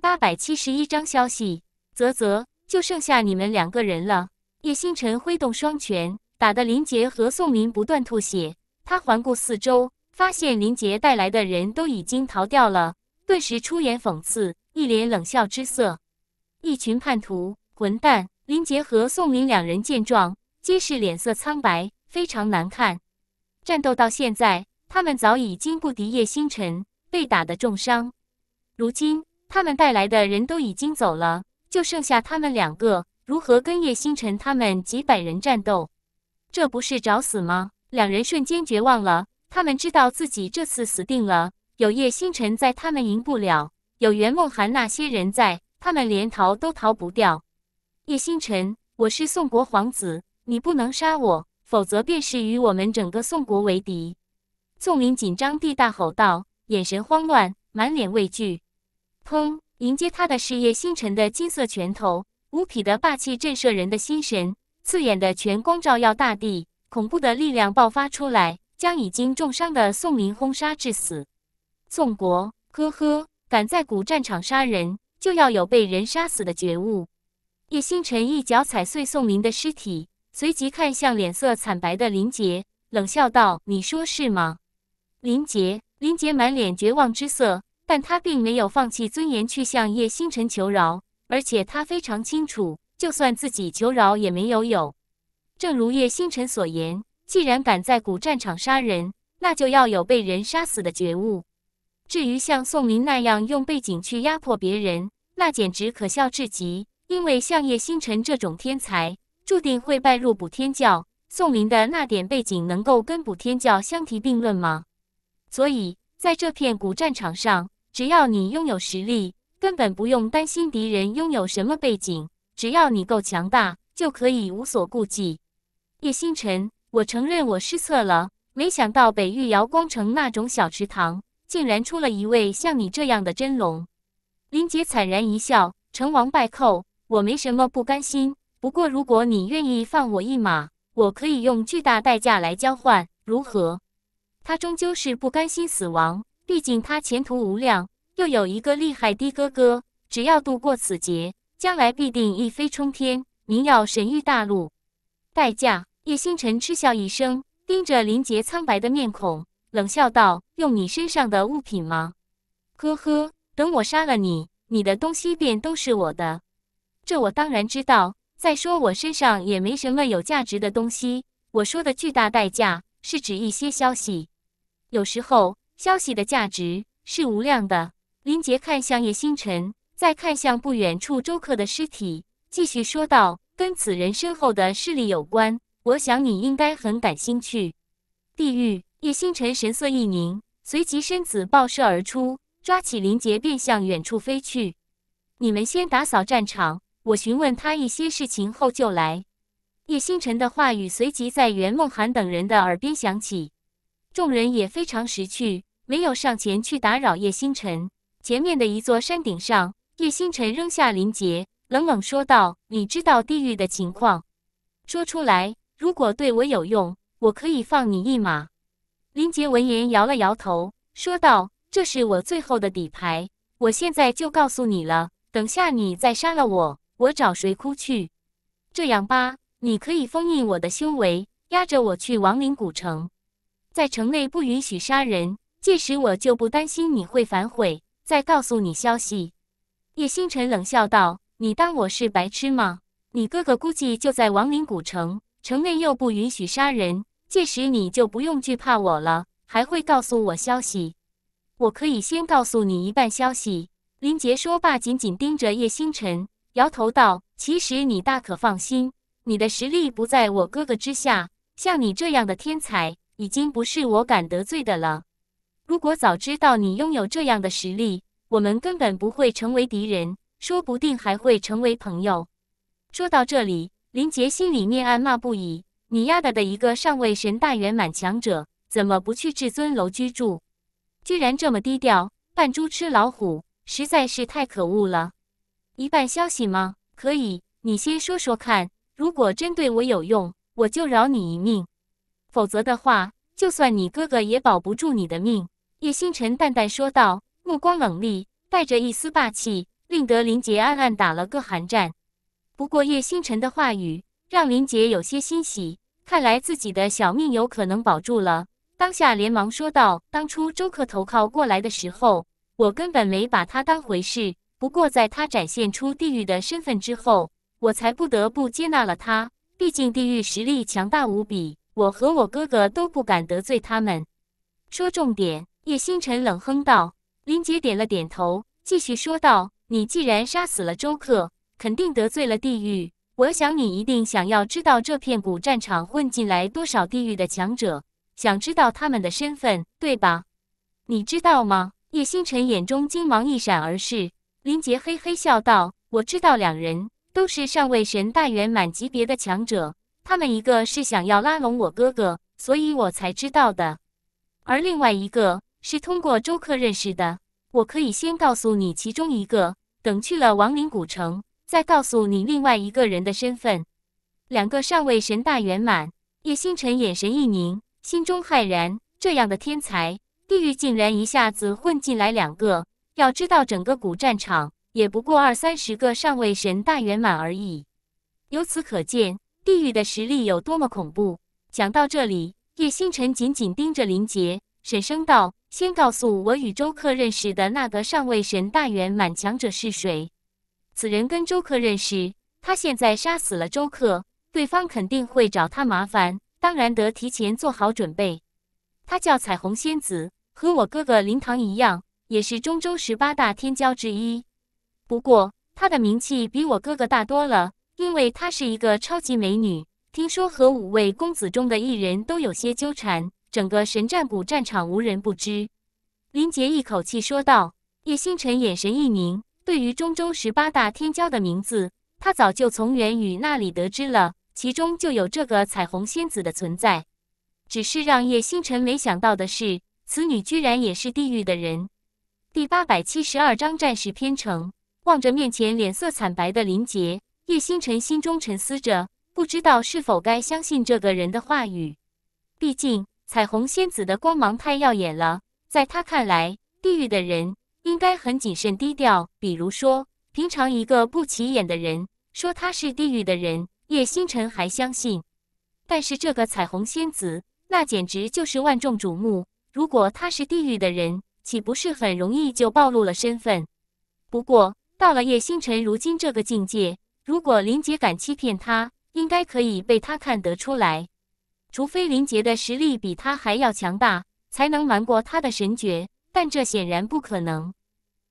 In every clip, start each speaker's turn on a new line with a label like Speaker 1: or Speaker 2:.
Speaker 1: 八百七十一张消息，啧啧，就剩下你们两个人了。叶星辰挥动双拳，打得林杰和宋林不断吐血。他环顾四周，发现林杰带来的人都已经逃掉了，顿时出言讽刺，一脸冷笑之色：“一群叛徒，混蛋！”林杰和宋林两人见状，皆是脸色苍白，非常难看。战斗到现在，他们早已经不敌叶星辰，被打的重伤。如今。他们带来的人都已经走了，就剩下他们两个，如何跟叶星辰他们几百人战斗？这不是找死吗？两人瞬间绝望了，他们知道自己这次死定了。有叶星辰在，他们赢不了；有袁梦涵那些人在，他们连逃都逃不掉。叶星辰，我是宋国皇子，你不能杀我，否则便是与我们整个宋国为敌。宋林紧张地大吼道，眼神慌乱，满脸畏惧。砰！迎接他的是叶星辰的金色拳头，无匹的霸气震慑人的心神，刺眼的拳光照耀大地，恐怖的力量爆发出来，将已经重伤的宋林轰杀致死。宋国，呵呵，敢在古战场杀人，就要有被人杀死的觉悟。叶星辰一脚踩碎宋林的尸体，随即看向脸色惨白的林杰，冷笑道：“你说是吗？”林杰，林杰满脸绝望之色。但他并没有放弃尊严去向叶星辰求饶，而且他非常清楚，就算自己求饶也没有用。正如叶星辰所言，既然敢在古战场杀人，那就要有被人杀死的觉悟。至于像宋林那样用背景去压迫别人，那简直可笑至极。因为像叶星辰这种天才，注定会败入补天教。宋林的那点背景，能够跟补天教相提并论吗？所以，在这片古战场上。只要你拥有实力，根本不用担心敌人拥有什么背景。只要你够强大，就可以无所顾忌。叶星辰，我承认我失策了，没想到北域瑶光城那种小池塘，竟然出了一位像你这样的真龙。林杰惨然一笑，成王败寇，我没什么不甘心。不过如果你愿意放我一马，我可以用巨大代价来交换，如何？他终究是不甘心死亡。毕竟他前途无量，又有一个厉害的哥哥，只要度过此劫，将来必定一飞冲天，名耀神域大陆。代价，叶星辰嗤笑一声，盯着林杰苍白的面孔，冷笑道：“用你身上的物品吗？”“呵呵，等我杀了你，你的东西便都是我的。”“这我当然知道。再说我身上也没什么有价值的东西。我说的巨大代价，是指一些消息。有时候。”消息的价值是无量的。林杰看向叶星辰，再看向不远处周克的尸体，继续说道：“跟此人身后的势力有关，我想你应该很感兴趣。”地狱。叶星辰神色一凝，随即身子爆射而出，抓起林杰便向远处飞去。你们先打扫战场，我询问他一些事情后就来。叶星辰的话语随即在袁梦涵等人的耳边响起，众人也非常识趣。没有上前去打扰叶星辰。前面的一座山顶上，叶星辰扔下林杰，冷冷说道：“你知道地狱的情况，说出来，如果对我有用，我可以放你一马。”林杰闻言摇了摇头，说道：“这是我最后的底牌，我现在就告诉你了。等下你再杀了我，我找谁哭去？这样吧，你可以封印我的修为，压着我去亡灵古城，在城内不允许杀人。”届时我就不担心你会反悔，再告诉你消息。叶星辰冷笑道：“你当我是白痴吗？你哥哥估计就在亡灵古城，城内又不允许杀人。届时你就不用惧怕我了，还会告诉我消息。我可以先告诉你一半消息。”林杰说罢，紧紧盯着叶星辰，摇头道：“其实你大可放心，你的实力不在我哥哥之下。像你这样的天才，已经不是我敢得罪的了。”如果早知道你拥有这样的实力，我们根本不会成为敌人，说不定还会成为朋友。说到这里，林杰心里面暗骂不已：“你丫的的一个上位神大圆满强者，怎么不去至尊楼居住，居然这么低调，扮猪吃老虎，实在是太可恶了！”一半消息吗？可以，你先说说看。如果真对我有用，我就饶你一命；否则的话，就算你哥哥也保不住你的命。叶星辰淡淡说道，目光冷厉，带着一丝霸气，令得林杰暗暗打了个寒战。不过叶星辰的话语让林杰有些欣喜，看来自己的小命有可能保住了。当下连忙说道：“当初周克投靠过来的时候，我根本没把他当回事。不过在他展现出地狱的身份之后，我才不得不接纳了他。毕竟地狱实力强大无比，我和我哥哥都不敢得罪他们。”说重点。叶星辰冷哼道：“林杰点了点头，继续说道：‘你既然杀死了周克，肯定得罪了地狱。我想你一定想要知道这片古战场混进来多少地狱的强者，想知道他们的身份，对吧？’你知道吗？”叶星辰眼中金芒一闪而逝。林杰嘿嘿笑道：“我知道，两人都是上位神大圆满级别的强者。他们一个是想要拉拢我哥哥，所以我才知道的；而另外一个。”是通过周克认识的。我可以先告诉你其中一个，等去了亡灵古城，再告诉你另外一个人的身份。两个上位神大圆满，叶星辰眼神一凝，心中骇然：这样的天才，地狱竟然一下子混进来两个。要知道，整个古战场也不过二三十个上位神大圆满而已。由此可见，地狱的实力有多么恐怖。讲到这里，叶星辰紧紧盯着林杰，沈声道。先告诉我，与周克认识的那个上位神大圆满强者是谁？此人跟周克认识，他现在杀死了周克，对方肯定会找他麻烦，当然得提前做好准备。他叫彩虹仙子，和我哥哥林堂一样，也是中州十八大天骄之一。不过他的名气比我哥哥大多了，因为他是一个超级美女，听说和五位公子中的一人都有些纠缠。整个神战古战场无人不知，林杰一口气说道。叶星辰眼神一凝，对于中州十八大天骄的名字，他早就从元宇那里得知了，其中就有这个彩虹仙子的存在。只是让叶星辰没想到的是，此女居然也是地狱的人。第八百七十二章战士篇程，望着面前脸色惨白的林杰，叶星辰心中沉思着，不知道是否该相信这个人的话语，毕竟。彩虹仙子的光芒太耀眼了，在他看来，地狱的人应该很谨慎低调。比如说，平常一个不起眼的人说他是地狱的人，叶星辰还相信。但是这个彩虹仙子，那简直就是万众瞩目。如果他是地狱的人，岂不是很容易就暴露了身份？不过到了叶星辰如今这个境界，如果林杰敢欺骗他，应该可以被他看得出来。除非林杰的实力比他还要强大，才能瞒过他的神诀，但这显然不可能。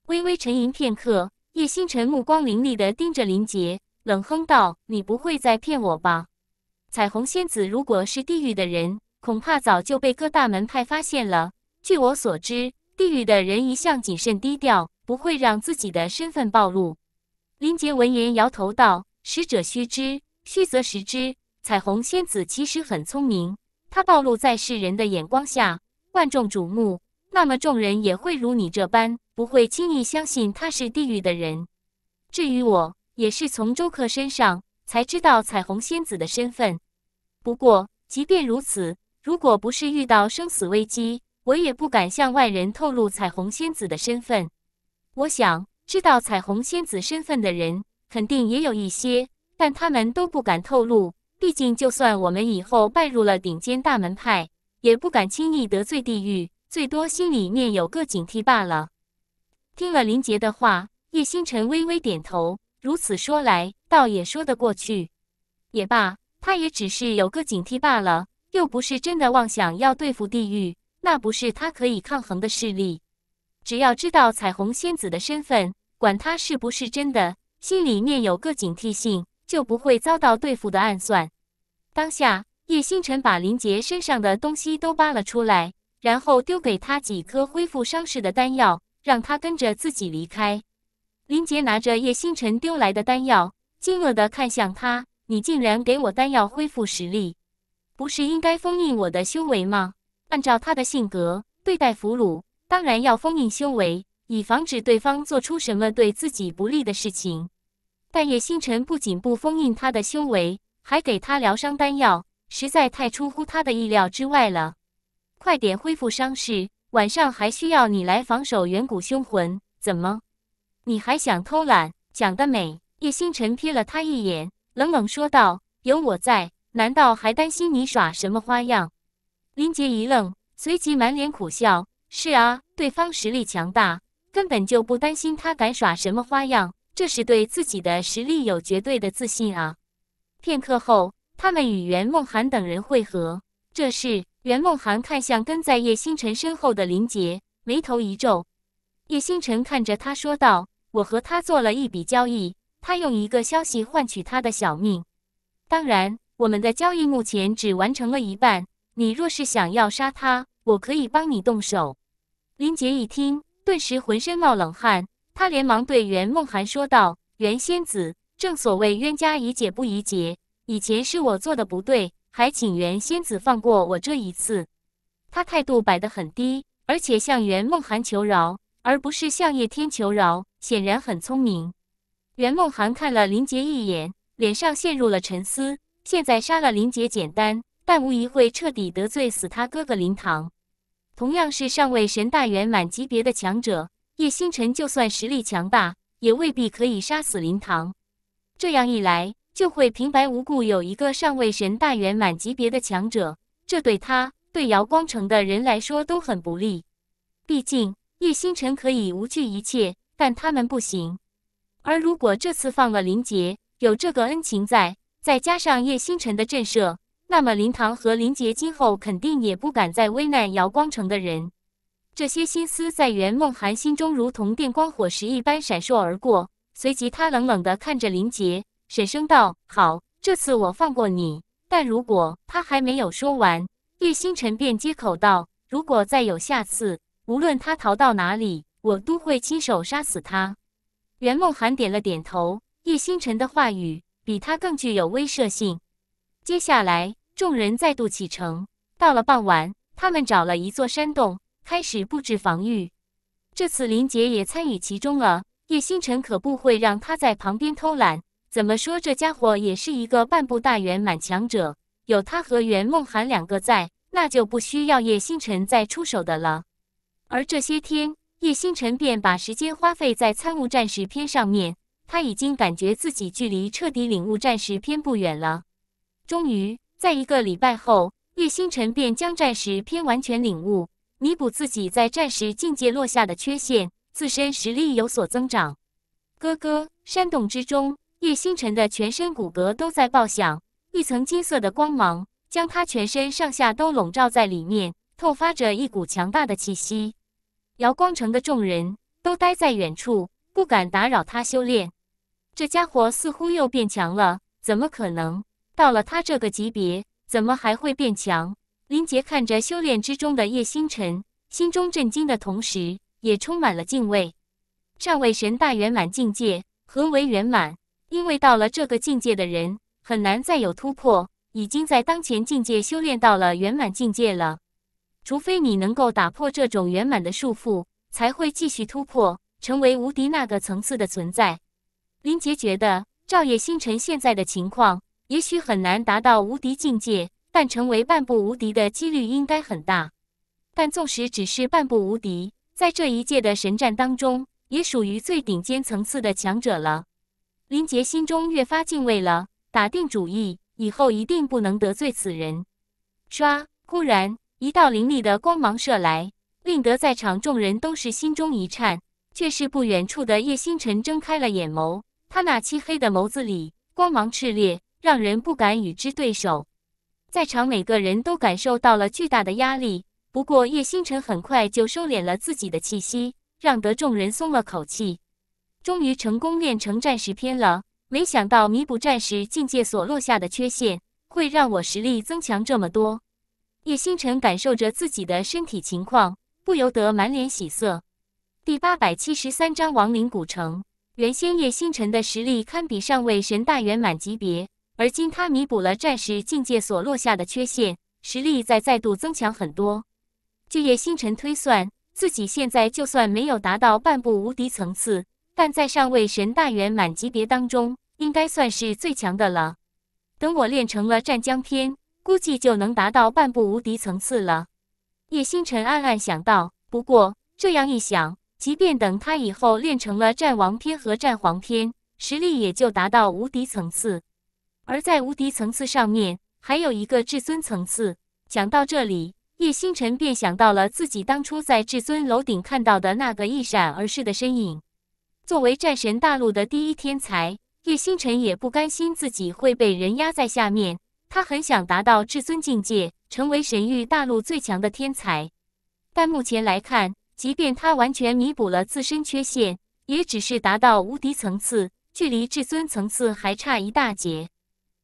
Speaker 1: 微微沉吟片刻，叶星辰目光凌厉的盯着林杰，冷哼道：“你不会在骗我吧？”彩虹仙子如果是地狱的人，恐怕早就被各大门派发现了。据我所知，地狱的人一向谨慎低调，不会让自己的身份暴露。林杰闻言摇头道：“实者虚之，虚则实之。”彩虹仙子其实很聪明，她暴露在世人的眼光下，万众瞩目。那么众人也会如你这般，不会轻易相信她是地狱的人。至于我，也是从周克身上才知道彩虹仙子的身份。不过，即便如此，如果不是遇到生死危机，我也不敢向外人透露彩虹仙子的身份。我想，知道彩虹仙子身份的人肯定也有一些，但他们都不敢透露。毕竟，就算我们以后拜入了顶尖大门派，也不敢轻易得罪地狱，最多心里面有个警惕罢了。听了林杰的话，叶星辰微微点头。如此说来，倒也说得过去。也罢，他也只是有个警惕罢了，又不是真的妄想要对付地狱，那不是他可以抗衡的势力。只要知道彩虹仙子的身份，管他是不是真的，心里面有个警惕性。就不会遭到对付的暗算。当下，叶星辰把林杰身上的东西都扒了出来，然后丢给他几颗恢复伤势的丹药，让他跟着自己离开。林杰拿着叶星辰丢来的丹药，惊愕的看向他：“你竟然给我丹药恢复实力？不是应该封印我的修为吗？按照他的性格对待俘虏，当然要封印修为，以防止对方做出什么对自己不利的事情。”但叶星辰不仅不封印他的修为，还给他疗伤丹药，实在太出乎他的意料之外了。快点恢复伤势，晚上还需要你来防守远古凶魂，怎么？你还想偷懒？想得美！叶星辰瞥了他一眼，冷冷说道：“有我在，难道还担心你耍什么花样？”林杰一愣，随即满脸苦笑：“是啊，对方实力强大，根本就不担心他敢耍什么花样。”这是对自己的实力有绝对的自信啊！片刻后，他们与袁梦涵等人会合。这时，袁梦涵看向跟在叶星辰身后的林杰，眉头一皱。叶星辰看着他说道：“我和他做了一笔交易，他用一个消息换取他的小命。当然，我们的交易目前只完成了一半。你若是想要杀他，我可以帮你动手。”林杰一听，顿时浑身冒冷汗。他连忙对袁梦涵说道：“袁仙子，正所谓冤家宜解不宜结，以前是我做的不对，还请袁仙子放过我这一次。”他态度摆得很低，而且向袁梦涵求饶，而不是向叶天求饶，显然很聪明。袁梦涵看了林杰一眼，脸上陷入了沉思。现在杀了林杰简单，但无疑会彻底得罪死他哥哥林堂。同样是上位神大圆满级别的强者。叶星辰就算实力强大，也未必可以杀死林堂。这样一来，就会平白无故有一个上位神大圆满级别的强者，这对他、对瑶光城的人来说都很不利。毕竟叶星辰可以无惧一切，但他们不行。而如果这次放了林杰，有这个恩情在，再加上叶星辰的震慑，那么林堂和林杰今后肯定也不敢再为难瑶光城的人。这些心思在袁梦涵心中如同电光火石一般闪烁而过，随即他冷冷地看着林杰，沈声道：“好，这次我放过你。但如果他还没有说完，叶星辰便接口道：如果再有下次，无论他逃到哪里，我都会亲手杀死他。”袁梦涵点了点头。叶星辰的话语比他更具有威慑性。接下来，众人再度启程。到了傍晚，他们找了一座山洞。开始布置防御，这次林杰也参与其中了。叶星辰可不会让他在旁边偷懒。怎么说，这家伙也是一个半步大圆满强者，有他和袁梦涵两个在，那就不需要叶星辰再出手的了。而这些天，叶星辰便把时间花费在参悟战士篇上面。他已经感觉自己距离彻底领悟战士篇不远了。终于，在一个礼拜后，叶星辰便将战士篇完全领悟。弥补自己在战时境界落下的缺陷，自身实力有所增长。哥哥，山洞之中，叶星辰的全身骨骼都在爆响，一层金色的光芒将他全身上下都笼罩在里面，透发着一股强大的气息。瑶光城的众人都待在远处，不敢打扰他修炼。这家伙似乎又变强了？怎么可能？到了他这个级别，怎么还会变强？林杰看着修炼之中的叶星辰，心中震惊的同时，也充满了敬畏。上位神大圆满境界，何为圆满？因为到了这个境界的人，很难再有突破，已经在当前境界修炼到了圆满境界了。除非你能够打破这种圆满的束缚，才会继续突破，成为无敌那个层次的存在。林杰觉得，赵叶星辰现在的情况，也许很难达到无敌境界。但成为半步无敌的几率应该很大，但纵使只是半步无敌，在这一届的神战当中，也属于最顶尖层次的强者了。林杰心中越发敬畏了，打定主意以后一定不能得罪此人。唰！忽然一道凌厉的光芒射来，令得在场众人都是心中一颤。却是不远处的叶星辰睁开了眼眸，他那漆黑的眸子里光芒炽烈，让人不敢与之对手。在场每个人都感受到了巨大的压力，不过叶星辰很快就收敛了自己的气息，让得众人松了口气。终于成功练成战士篇了，没想到弥补战士境界所落下的缺陷，会让我实力增强这么多。叶星辰感受着自己的身体情况，不由得满脸喜色。第八百七十三章亡灵古城。原先叶星辰的实力堪比上位神大圆满级别。而今，他弥补了战士境界所落下的缺陷，实力在再度增强很多。据叶星辰推算，自己现在就算没有达到半步无敌层次，但在上位神大圆满级别当中，应该算是最强的了。等我练成了战江篇，估计就能达到半步无敌层次了。叶星辰暗暗想到。不过这样一想，即便等他以后练成了战王篇和战皇篇，实力也就达到无敌层次。而在无敌层次上面，还有一个至尊层次。讲到这里，叶星辰便想到了自己当初在至尊楼顶看到的那个一闪而逝的身影。作为战神大陆的第一天才，叶星辰也不甘心自己会被人压在下面。他很想达到至尊境界，成为神域大陆最强的天才。但目前来看，即便他完全弥补了自身缺陷，也只是达到无敌层次，距离至尊层次还差一大截。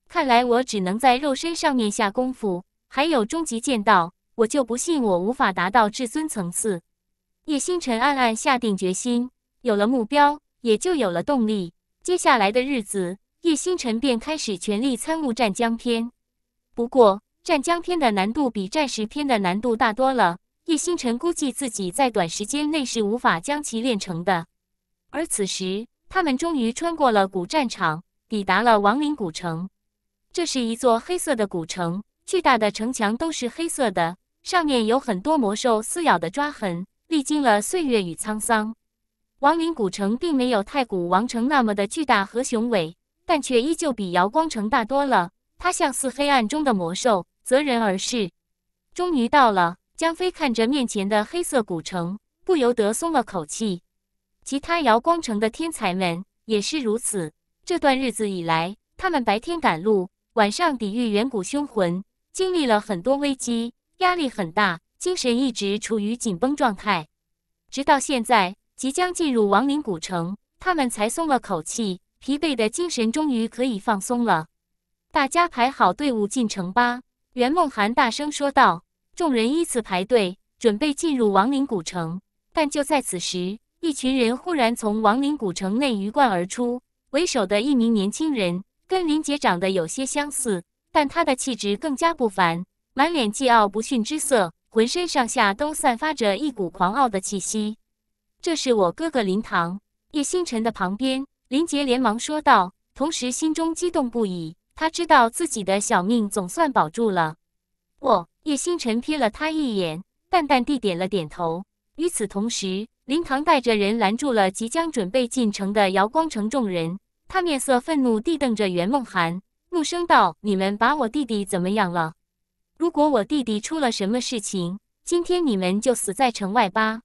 Speaker 1: 看来我只能在肉身上面下功夫，还有终极剑道，我就不信我无法达到至尊层次。叶星辰暗暗下定决心，有了目标也就有了动力。接下来的日子，叶星辰便开始全力参悟战江篇。不过，战江篇的难度比战时篇的难度大多了。叶星辰估计自己在短时间内是无法将其练成的。而此时，他们终于穿过了古战场，抵达了亡灵古城。这是一座黑色的古城，巨大的城墙都是黑色的，上面有很多魔兽撕咬的抓痕，历经了岁月与沧桑。亡灵古城并没有太古王城那么的巨大和雄伟，但却依旧比瑶光城大多了。它像似黑暗中的魔兽，择人而噬。终于到了，江飞看着面前的黑色古城，不由得松了口气。其他瑶光城的天才们也是如此。这段日子以来，他们白天赶路。晚上抵御远古凶魂，经历了很多危机，压力很大，精神一直处于紧绷状态。直到现在，即将进入亡灵古城，他们才松了口气，疲惫的精神终于可以放松了。大家排好队伍进城吧，袁梦涵大声说道。众人依次排队，准备进入亡灵古城。但就在此时，一群人忽然从亡灵古城内鱼贯而出，为首的一名年轻人。跟林杰长得有些相似，但他的气质更加不凡，满脸桀骜不驯之色，浑身上下都散发着一股狂傲的气息。这是我哥哥林堂，叶星辰的旁边，林杰连忙说道，同时心中激动不已，他知道自己的小命总算保住了。我，叶星辰瞥了他一眼，淡淡地点了点头。与此同时，林堂带着人拦住了即将准备进城的瑶光城众人。他面色愤怒地瞪着袁梦涵，怒声道：“你们把我弟弟怎么样了？如果我弟弟出了什么事情，今天你们就死在城外吧！”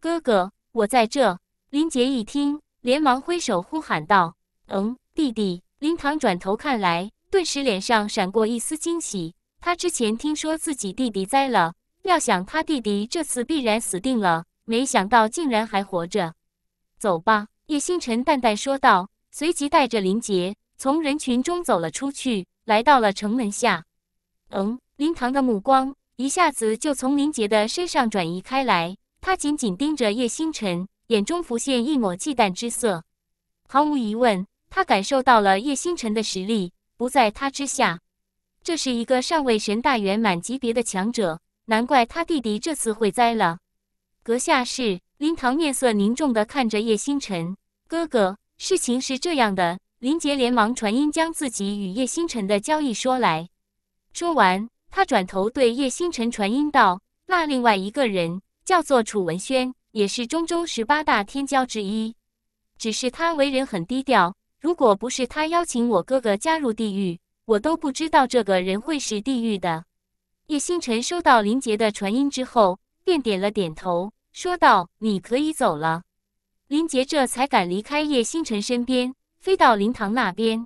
Speaker 1: 哥哥，我在这。林杰一听，连忙挥手呼喊道：“嗯，弟弟！”林唐转头看来，顿时脸上闪过一丝惊喜。他之前听说自己弟弟栽了，料想他弟弟这次必然死定了，没想到竟然还活着。走吧，叶星辰淡淡说道。随即带着林杰从人群中走了出去，来到了城门下。嗯，林唐的目光一下子就从林杰的身上转移开来，他紧紧盯着叶星辰，眼中浮现一抹忌惮之色。毫无疑问，他感受到了叶星辰的实力不在他之下。这是一个上位神大圆满级别的强者，难怪他弟弟这次会栽了。阁下是林唐，面色凝重的看着叶星辰，哥哥。事情是这样的，林杰连忙传音将自己与叶星辰的交易说来。说完，他转头对叶星辰传音道：“那另外一个人叫做楚文轩，也是中州十八大天骄之一。只是他为人很低调，如果不是他邀请我哥哥加入地狱，我都不知道这个人会是地狱的。”叶星辰收到林杰的传音之后，便点了点头，说道：“你可以走了。”林杰这才敢离开叶星辰身边，飞到灵堂那边。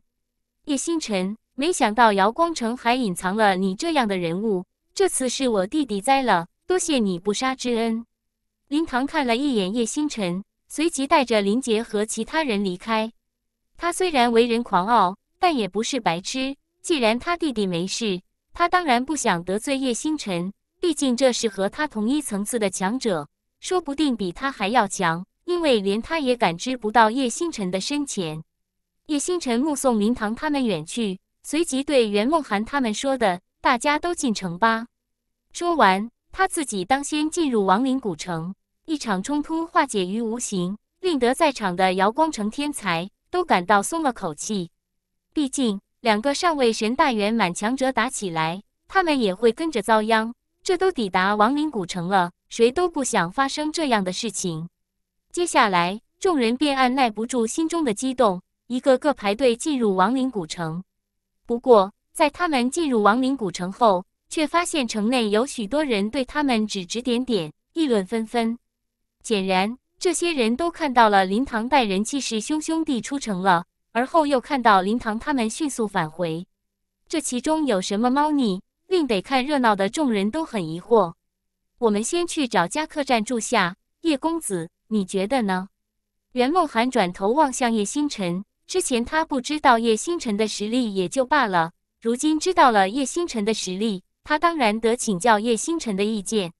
Speaker 1: 叶星辰没想到姚光成还隐藏了你这样的人物，这次是我弟弟栽了，多谢你不杀之恩。灵堂看了一眼叶星辰，随即带着林杰和其他人离开。他虽然为人狂傲，但也不是白痴。既然他弟弟没事，他当然不想得罪叶星辰，毕竟这是和他同一层次的强者，说不定比他还要强。因为连他也感知不到叶星辰的深浅，叶星辰目送灵堂他们远去，随即对袁梦涵他们说：“的大家都进城吧。”说完，他自己当先进入亡灵古城。一场冲突化解于无形，令得在场的瑶光城天才都感到松了口气。毕竟两个上位神大圆满强者打起来，他们也会跟着遭殃。这都抵达亡灵古城了，谁都不想发生这样的事情。接下来，众人便按耐不住心中的激动，一个个排队进入亡灵古城。不过，在他们进入亡灵古城后，却发现城内有许多人对他们指指点点，议论纷纷。显然，这些人都看到了林堂带人气势汹汹地出城了，而后又看到林堂他们迅速返回，这其中有什么猫腻？令得看热闹的众人都很疑惑。我们先去找家客栈住下，叶公子。你觉得呢？袁梦涵转头望向叶星辰，之前他不知道叶星辰的实力也就罢了，如今知道了叶星辰的实力，他当然得请教叶星辰的意见。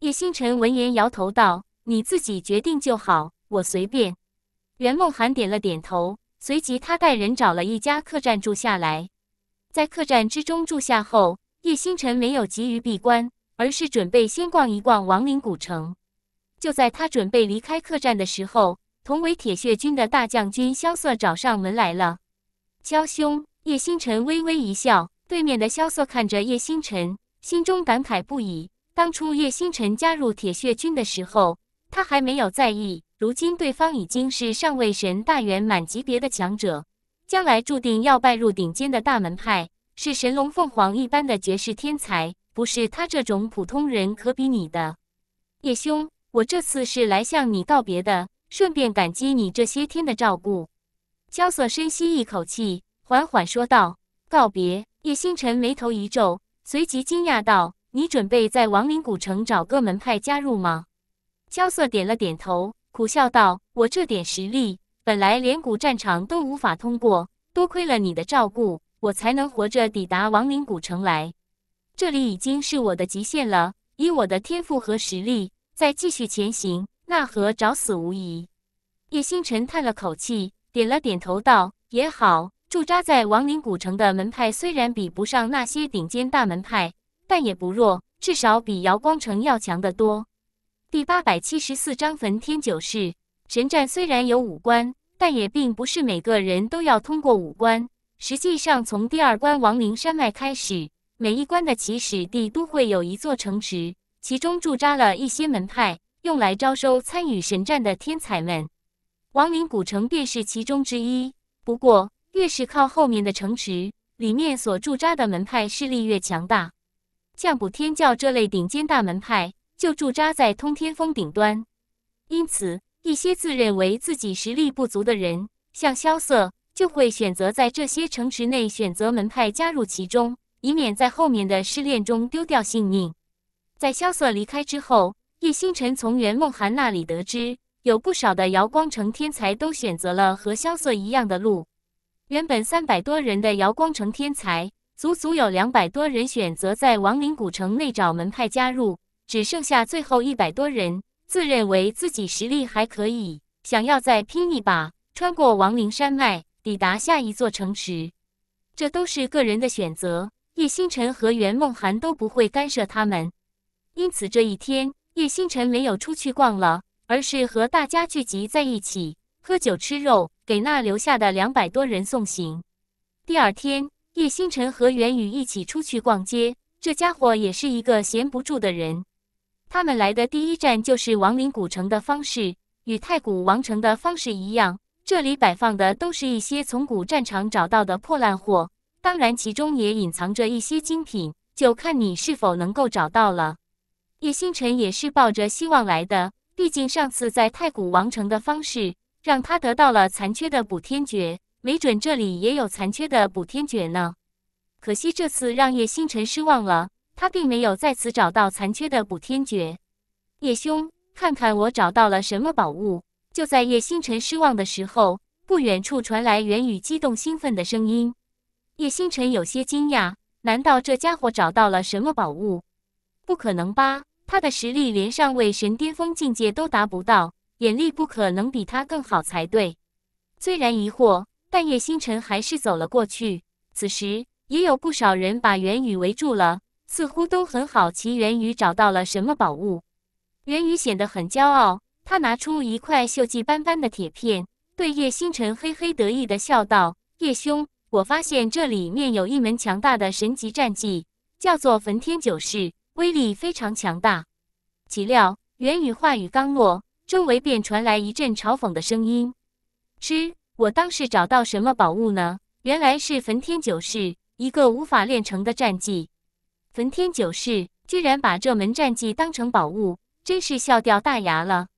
Speaker 1: 叶星辰闻言摇头道：“你自己决定就好，我随便。”袁梦涵点了点头，随即他带人找了一家客栈住下来。在客栈之中住下后，叶星辰没有急于闭关，而是准备先逛一逛亡灵古城。就在他准备离开客栈的时候，同为铁血军的大将军萧瑟找上门来了。萧兄，叶星辰微微一笑。对面的萧瑟看着叶星辰，心中感慨不已。当初叶星辰加入铁血军的时候，他还没有在意。如今对方已经是上位神大圆满级别的强者，将来注定要拜入顶尖的大门派，是神龙凤凰一般的绝世天才，不是他这种普通人可比拟的。叶兄。我这次是来向你告别的，顺便感激你这些天的照顾。萧瑟深吸一口气，缓缓说道：“告别。”叶星辰眉头一皱，随即惊讶道：“你准备在亡灵古城找个门派加入吗？”萧瑟点了点头，苦笑道：“我这点实力，本来连古战场都无法通过，多亏了你的照顾，我才能活着抵达亡灵古城来。这里已经是我的极限了，以我的天赋和实力。”再继续前行，那何找死无疑。叶星辰叹了口气，点了点头，道：“也好，驻扎在亡灵古城的门派虽然比不上那些顶尖大门派，但也不弱，至少比瑶光城要强得多。”第八百七十四章焚天九式。神战虽然有五关，但也并不是每个人都要通过五关。实际上，从第二关亡灵山脉开始，每一关的起始地都会有一座城池。其中驻扎了一些门派，用来招收参与神战的天才们。亡灵古城便是其中之一。不过，越是靠后面的城池，里面所驻扎的门派势力越强大。降补天教这类顶尖大门派就驻扎在通天峰顶端。因此，一些自认为自己实力不足的人，像萧瑟，就会选择在这些城池内选择门派加入其中，以免在后面的试炼中丢掉性命。在萧瑟离开之后，叶星辰从袁梦涵那里得知，有不少的瑶光城天才都选择了和萧瑟一样的路。原本三百多人的瑶光城天才，足足有两百多人选择在亡灵古城内找门派加入，只剩下最后一百多人，自认为自己实力还可以，想要再拼一把，穿过亡灵山脉，抵达下一座城池。这都是个人的选择，叶星辰和袁梦涵都不会干涉他们。因此，这一天叶星辰没有出去逛了，而是和大家聚集在一起喝酒吃肉，给那留下的两百多人送行。第二天，叶星辰和袁宇一起出去逛街，这家伙也是一个闲不住的人。他们来的第一站就是亡灵古城的方式，与太古王城的方式一样，这里摆放的都是一些从古战场找到的破烂货，当然其中也隐藏着一些精品，就看你是否能够找到了。叶星辰也是抱着希望来的，毕竟上次在太古王城的方式让他得到了残缺的补天诀，没准这里也有残缺的补天诀呢。可惜这次让叶星辰失望了，他并没有再次找到残缺的补天诀。叶兄，看看我找到了什么宝物！就在叶星辰失望的时候，不远处传来袁宇激动兴奋的声音。叶星辰有些惊讶，难道这家伙找到了什么宝物？不可能吧！他的实力连上位神巅峰境界都达不到，眼力不可能比他更好才对。虽然疑惑，但叶星辰还是走了过去。此时也有不少人把元宇围住了，似乎都很好奇元宇找到了什么宝物。元宇显得很骄傲，他拿出一块锈迹斑斑的铁片，对叶星辰嘿嘿得意地笑道：“叶兄，我发现这里面有一门强大的神级战技，叫做焚天九式。”威力非常强大。岂料元宇话语刚落，周围便传来一阵嘲讽的声音：“吃，我当是找到什么宝物呢？原来是焚天九式，一个无法练成的战技。焚天九式居然把这门战技当成宝物，真是笑掉大牙了。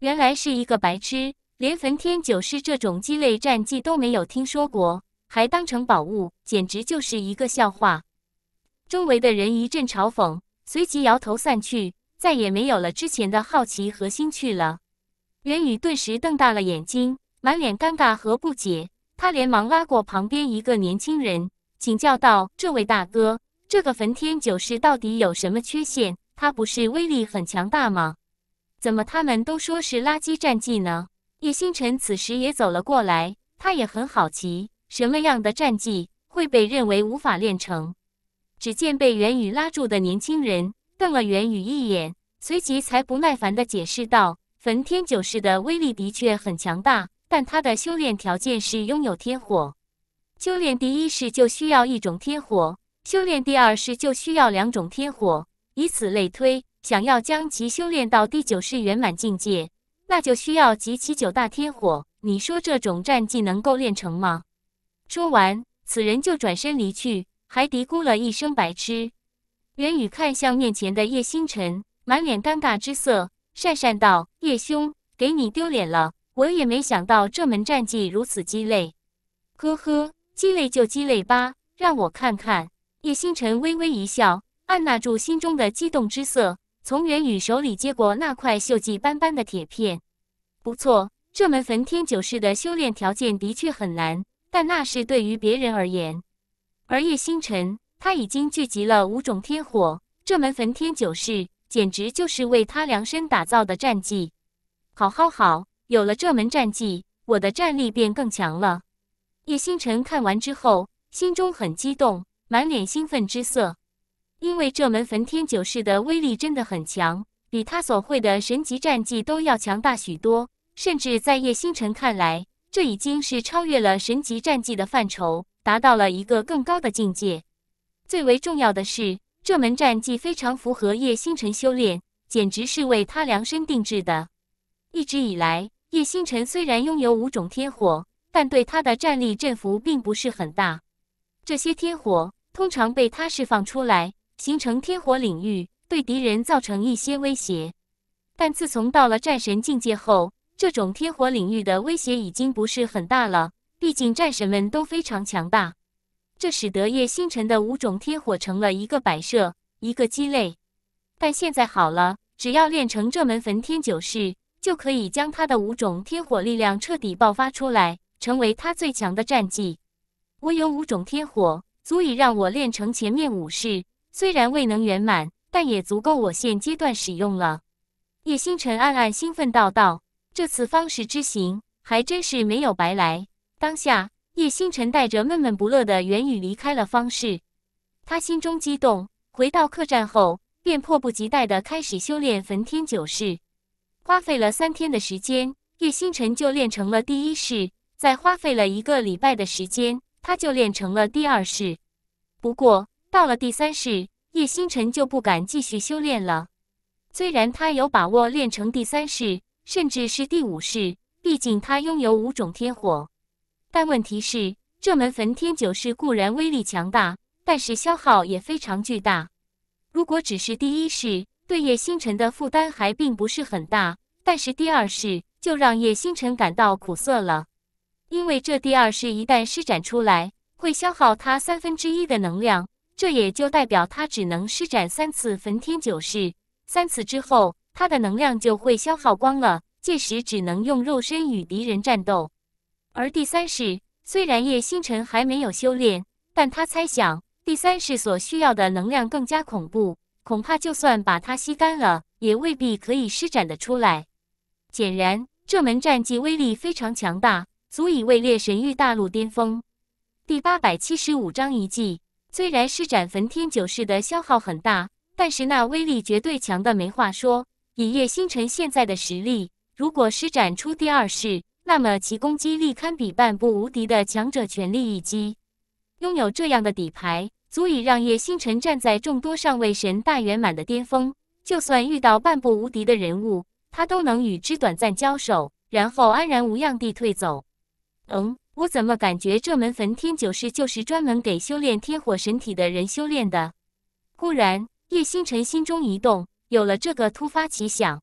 Speaker 1: 原来是一个白痴，连焚天九式这种鸡肋战技都没有听说过，还当成宝物，简直就是一个笑话。”周围的人一阵嘲讽。随即摇头散去，再也没有了之前的好奇和兴趣了。袁宇顿时瞪大了眼睛，满脸尴尬和不解。他连忙拉过旁边一个年轻人，请教道：“这位大哥，这个焚天九式到底有什么缺陷？它不是威力很强大吗？怎么他们都说是垃圾战绩呢？”叶星辰此时也走了过来，他也很好奇，什么样的战绩会被认为无法练成？只见被袁宇拉住的年轻人瞪了袁宇一眼，随即才不耐烦地解释道：“焚天九式”的威力的确很强大，但它的修炼条件是拥有天火。修炼第一式就需要一种天火，修炼第二式就需要两种天火，以此类推。想要将其修炼到第九式圆满境界，那就需要集齐九大天火。你说这种战技能够练成吗？”说完，此人就转身离去。还嘀咕了一声“白痴”，袁宇看向面前的叶星辰，满脸尴尬之色，讪讪道：“叶兄，给你丢脸了。我也没想到这门战绩如此鸡肋。”“呵呵，鸡肋就鸡肋吧。”让我看看。叶星辰微微一笑，按捺住心中的激动之色，从袁宇手里接过那块锈迹斑斑的铁片。“不错，这门焚天九式”的修炼条件的确很难，但那是对于别人而言。而叶星辰他已经聚集了五种天火，这门焚天九式简直就是为他量身打造的战技。好，好，好，有了这门战技，我的战力便更强了。叶星辰看完之后，心中很激动，满脸兴奋之色，因为这门焚天九式的威力真的很强，比他所会的神级战技都要强大许多，甚至在叶星辰看来，这已经是超越了神级战技的范畴。达到了一个更高的境界。最为重要的是，这门战技非常符合叶星辰修炼，简直是为他量身定制的。一直以来，叶星辰虽然拥有五种天火，但对他的战力振幅并不是很大。这些天火通常被他释放出来，形成天火领域，对敌人造成一些威胁。但自从到了战神境界后，这种天火领域的威胁已经不是很大了。毕竟战神们都非常强大，这使得叶星辰的五种天火成了一个摆设，一个鸡肋。但现在好了，只要练成这门焚天九式，就可以将他的五种天火力量彻底爆发出来，成为他最强的战绩。我有五种天火，足以让我练成前面五式。虽然未能圆满，但也足够我现阶段使用了。叶星辰暗暗兴奋道：“道这次方石之行还真是没有白来。”当下，叶星辰带着闷闷不乐的元宇离开了方氏。他心中激动，回到客栈后，便迫不及待的开始修炼焚天九式。花费了三天的时间，叶星辰就练成了第一式；再花费了一个礼拜的时间，他就练成了第二式。不过，到了第三式，叶星辰就不敢继续修炼了。虽然他有把握练成第三式，甚至是第五式，毕竟他拥有五种天火。但问题是，这门焚天九式固然威力强大，但是消耗也非常巨大。如果只是第一式，对叶星辰的负担还并不是很大；但是第二式就让叶星辰感到苦涩了，因为这第二式一旦施展出来，会消耗他三分之一的能量，这也就代表他只能施展三次焚天九式。三次之后，他的能量就会消耗光了，届时只能用肉身与敌人战斗。而第三世，虽然叶星辰还没有修炼，但他猜想第三世所需要的能量更加恐怖，恐怕就算把他吸干了，也未必可以施展得出来。显然，这门战技威力非常强大，足以位列神域大陆巅峰。第八百七十五章一迹，虽然施展焚天九式的消耗很大，但是那威力绝对强的没话说。以叶星辰现在的实力，如果施展出第二式，那么其攻击力堪比半步无敌的强者全力一击，拥有这样的底牌，足以让叶星辰站在众多上位神大圆满的巅峰。就算遇到半步无敌的人物，他都能与之短暂交手，然后安然无恙地退走。嗯，我怎么感觉这门焚天九式就是专门给修炼天火神体的人修炼的？忽然，叶星辰心中一动，有了这个突发奇想，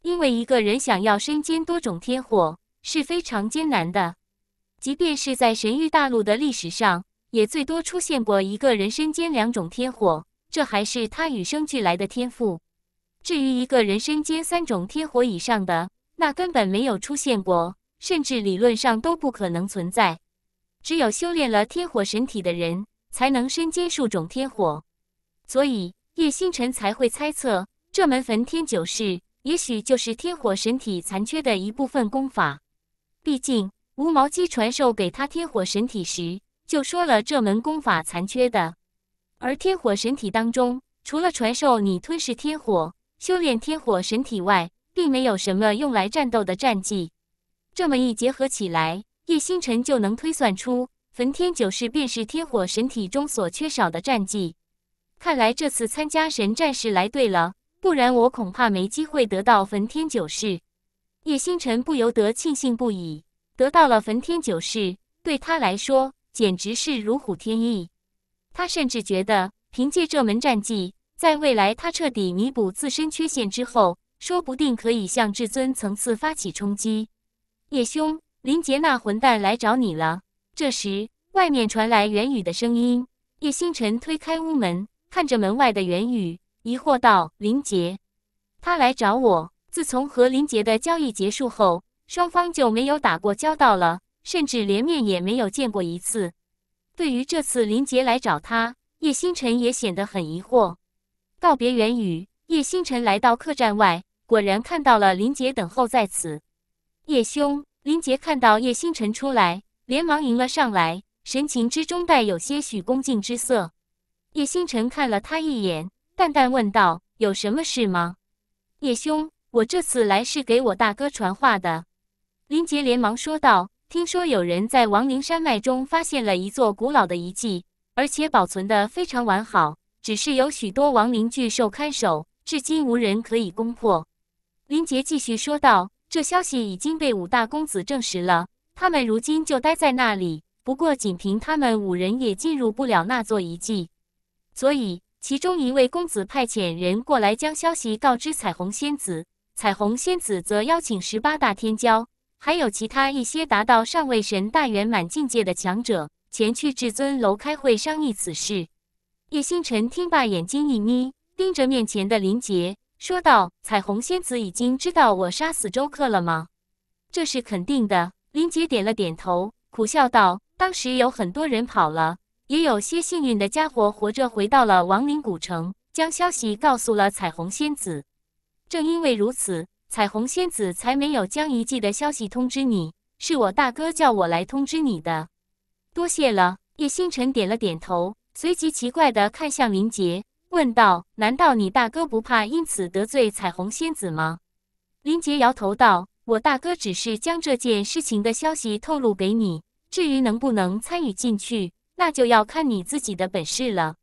Speaker 1: 因为一个人想要身兼多种天火。是非常艰难的，即便是在神域大陆的历史上，也最多出现过一个人身兼两种天火，这还是他与生俱来的天赋。至于一个人身兼三种天火以上的，那根本没有出现过，甚至理论上都不可能存在。只有修炼了天火神体的人，才能身兼数种天火。所以叶星辰才会猜测，这门焚天九式也许就是天火神体残缺的一部分功法。毕竟，无毛鸡传授给他天火神体时，就说了这门功法残缺的。而天火神体当中，除了传授你吞噬天火、修炼天火神体外，并没有什么用来战斗的战技。这么一结合起来，叶星辰就能推算出焚天九式便是天火神体中所缺少的战技。看来这次参加神战士来对了，不然我恐怕没机会得到焚天九式。叶星辰不由得庆幸不已，得到了焚天九式，对他来说简直是如虎添翼。他甚至觉得，凭借这门战技，在未来他彻底弥补自身缺陷之后，说不定可以向至尊层次发起冲击。叶兄，林杰那混蛋来找你了。这时，外面传来袁宇的声音。叶星辰推开屋门，看着门外的袁宇，疑惑道：“林杰，他来找我？”自从和林杰的交易结束后，双方就没有打过交道了，甚至连面也没有见过一次。对于这次林杰来找他，叶星辰也显得很疑惑。告别元宇，叶星辰来到客栈外，果然看到了林杰等候在此。叶兄，林杰看到叶星辰出来，连忙迎了上来，神情之中带有些许恭敬之色。叶星辰看了他一眼，淡淡问道：“有什么事吗？”叶兄。我这次来是给我大哥传话的，林杰连忙说道。听说有人在亡灵山脉中发现了一座古老的遗迹，而且保存的非常完好，只是有许多亡灵巨兽看守，至今无人可以攻破。林杰继续说道：“这消息已经被五大公子证实了，他们如今就待在那里。不过，仅凭他们五人也进入不了那座遗迹，所以其中一位公子派遣人过来将消息告知彩虹仙子。”彩虹仙子则邀请十八大天骄，还有其他一些达到上位神大圆满境界的强者，前去至尊楼开会商议此事。叶星辰听罢，眼睛一眯，盯着面前的林杰，说道：“彩虹仙子已经知道我杀死周克了吗？”“这是肯定的。”林杰点了点头，苦笑道：“当时有很多人跑了，也有些幸运的家伙活着回到了亡灵古城，将消息告诉了彩虹仙子。”正因为如此，彩虹仙子才没有将遗迹的消息通知你。是我大哥叫我来通知你的，多谢了。叶星辰点了点头，随即奇怪的看向林杰，问道：“难道你大哥不怕因此得罪彩虹仙子吗？”林杰摇头道：“我大哥只是将这件事情的消息透露给你，至于能不能参与进去，那就要看你自己的本事了。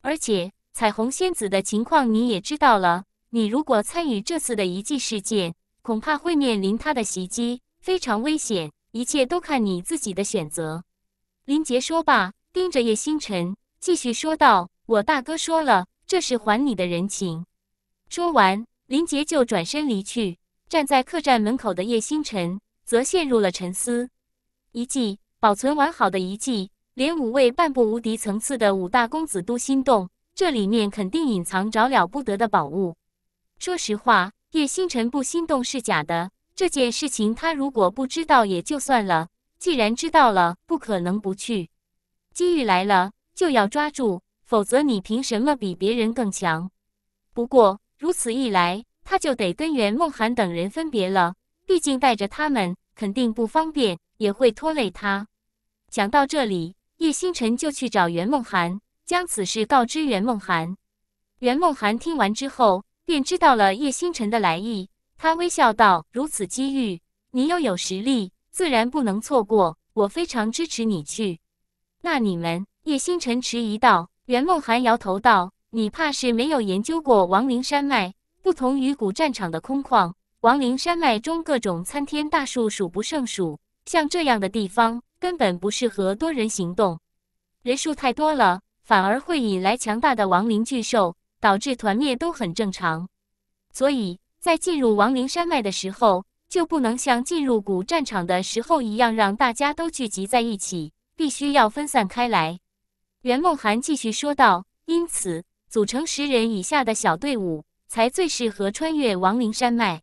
Speaker 1: 而且，彩虹仙子的情况你也知道了。”你如果参与这次的遗迹事件，恐怕会面临他的袭击，非常危险。一切都看你自己的选择。林杰说罢，盯着叶星辰，继续说道：“我大哥说了，这是还你的人情。”说完，林杰就转身离去。站在客栈门口的叶星辰则陷入了沉思。遗迹保存完好的遗迹，连五位半步无敌层次的五大公子都心动，这里面肯定隐藏着了不得的宝物。说实话，叶星辰不心动是假的。这件事情他如果不知道也就算了，既然知道了，不可能不去。机遇来了就要抓住，否则你凭什么比别人更强？不过如此一来，他就得跟袁梦涵等人分别了。毕竟带着他们肯定不方便，也会拖累他。讲到这里，叶星辰就去找袁梦涵，将此事告知袁梦涵。袁梦涵听完之后。便知道了叶星辰的来意，他微笑道：“如此机遇，你又有实力，自然不能错过。我非常支持你去。”那你们？叶星辰迟疑道。袁梦涵摇头道：“你怕是没有研究过亡灵山脉。不同于古战场的空旷，亡灵山脉中各种参天大树数不胜数，像这样的地方根本不适合多人行动，人数太多了，反而会引来强大的亡灵巨兽。”导致团灭都很正常，所以在进入亡灵山脉的时候，就不能像进入古战场的时候一样让大家都聚集在一起，必须要分散开来。袁梦涵继续说道：“因此，组成十人以下的小队伍才最适合穿越亡灵山脉。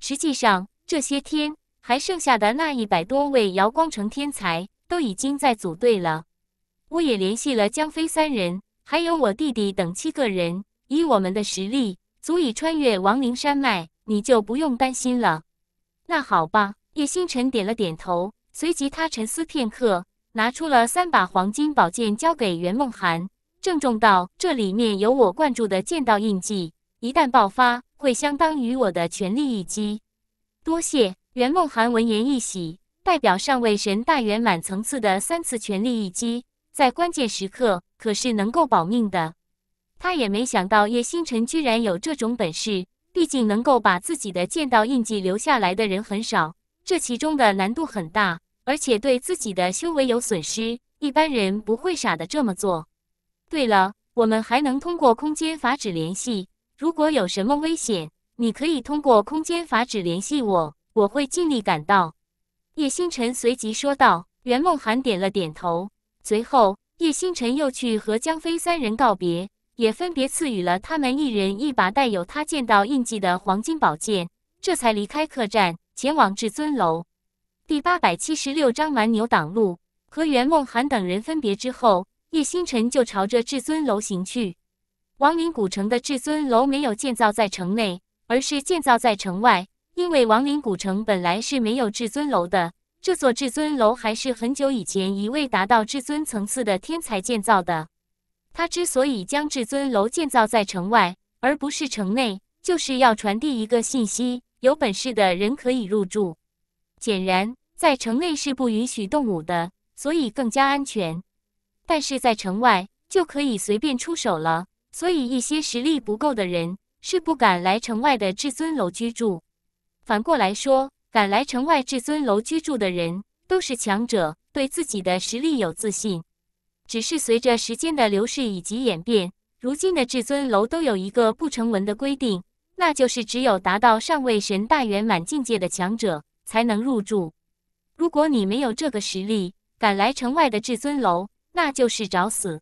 Speaker 1: 实际上，这些天还剩下的那一百多位瑶光城天才都已经在组队了。我也联系了江飞三人，还有我弟弟等七个人。”以我们的实力，足以穿越亡灵山脉，你就不用担心了。那好吧，叶星辰点了点头，随即他沉思片刻，拿出了三把黄金宝剑，交给袁梦涵，郑重道：“这里面有我灌注的剑道印记，一旦爆发，会相当于我的全力一击。”多谢袁梦涵闻言一喜，代表上位神大圆满层次的三次全力一击，在关键时刻可是能够保命的。他也没想到叶星辰居然有这种本事，毕竟能够把自己的剑道印记留下来的人很少，这其中的难度很大，而且对自己的修为有损失，一般人不会傻的这么做。对了，我们还能通过空间法旨联系，如果有什么危险，你可以通过空间法旨联系我，我会尽力赶到。叶星辰随即说道。袁梦涵点了点头，随后叶星辰又去和江飞三人告别。也分别赐予了他们一人一把带有他剑道印记的黄金宝剑，这才离开客栈，前往至尊楼。第八百七十六章蛮牛挡路。和袁梦涵等人分别之后，叶星辰就朝着至尊楼行去。亡灵古城的至尊楼没有建造在城内，而是建造在城外。因为亡灵古城本来是没有至尊楼的，这座至尊楼还是很久以前一位达到至尊层次的天才建造的。他之所以将至尊楼建造在城外，而不是城内，就是要传递一个信息：有本事的人可以入住。显然，在城内是不允许动武的，所以更加安全；但是在城外就可以随便出手了。所以，一些实力不够的人是不敢来城外的至尊楼居住。反过来说，敢来城外至尊楼居住的人，都是强者，对自己的实力有自信。只是随着时间的流逝以及演变，如今的至尊楼都有一个不成文的规定，那就是只有达到上位神大圆满境界的强者才能入住。如果你没有这个实力敢来城外的至尊楼，那就是找死。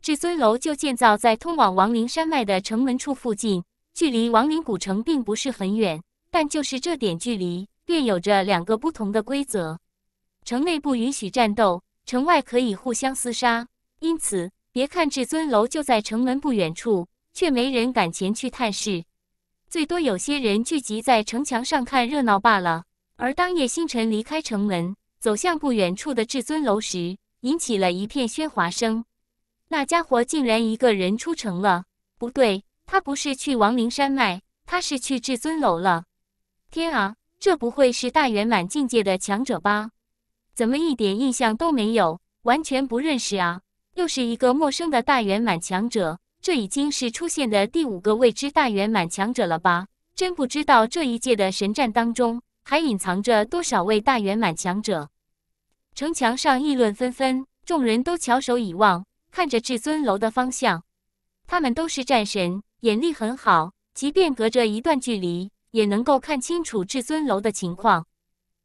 Speaker 1: 至尊楼就建造在通往亡灵山脉的城门处附近，距离亡灵古城并不是很远，但就是这点距离便有着两个不同的规则：城内不允许战斗。城外可以互相厮杀，因此别看至尊楼就在城门不远处，却没人敢前去探视，最多有些人聚集在城墙上看热闹罢了。而当叶星辰离开城门，走向不远处的至尊楼时，引起了一片喧哗声。那家伙竟然一个人出城了？不对，他不是去亡灵山脉，他是去至尊楼了。天啊，这不会是大圆满境界的强者吧？怎么一点印象都没有？完全不认识啊！又是一个陌生的大圆满强者，这已经是出现的第五个未知大圆满强者了吧？真不知道这一届的神战当中还隐藏着多少位大圆满强者。城墙上议论纷纷，众人都翘首以望，看着至尊楼的方向。他们都是战神，眼力很好，即便隔着一段距离，也能够看清楚至尊楼的情况。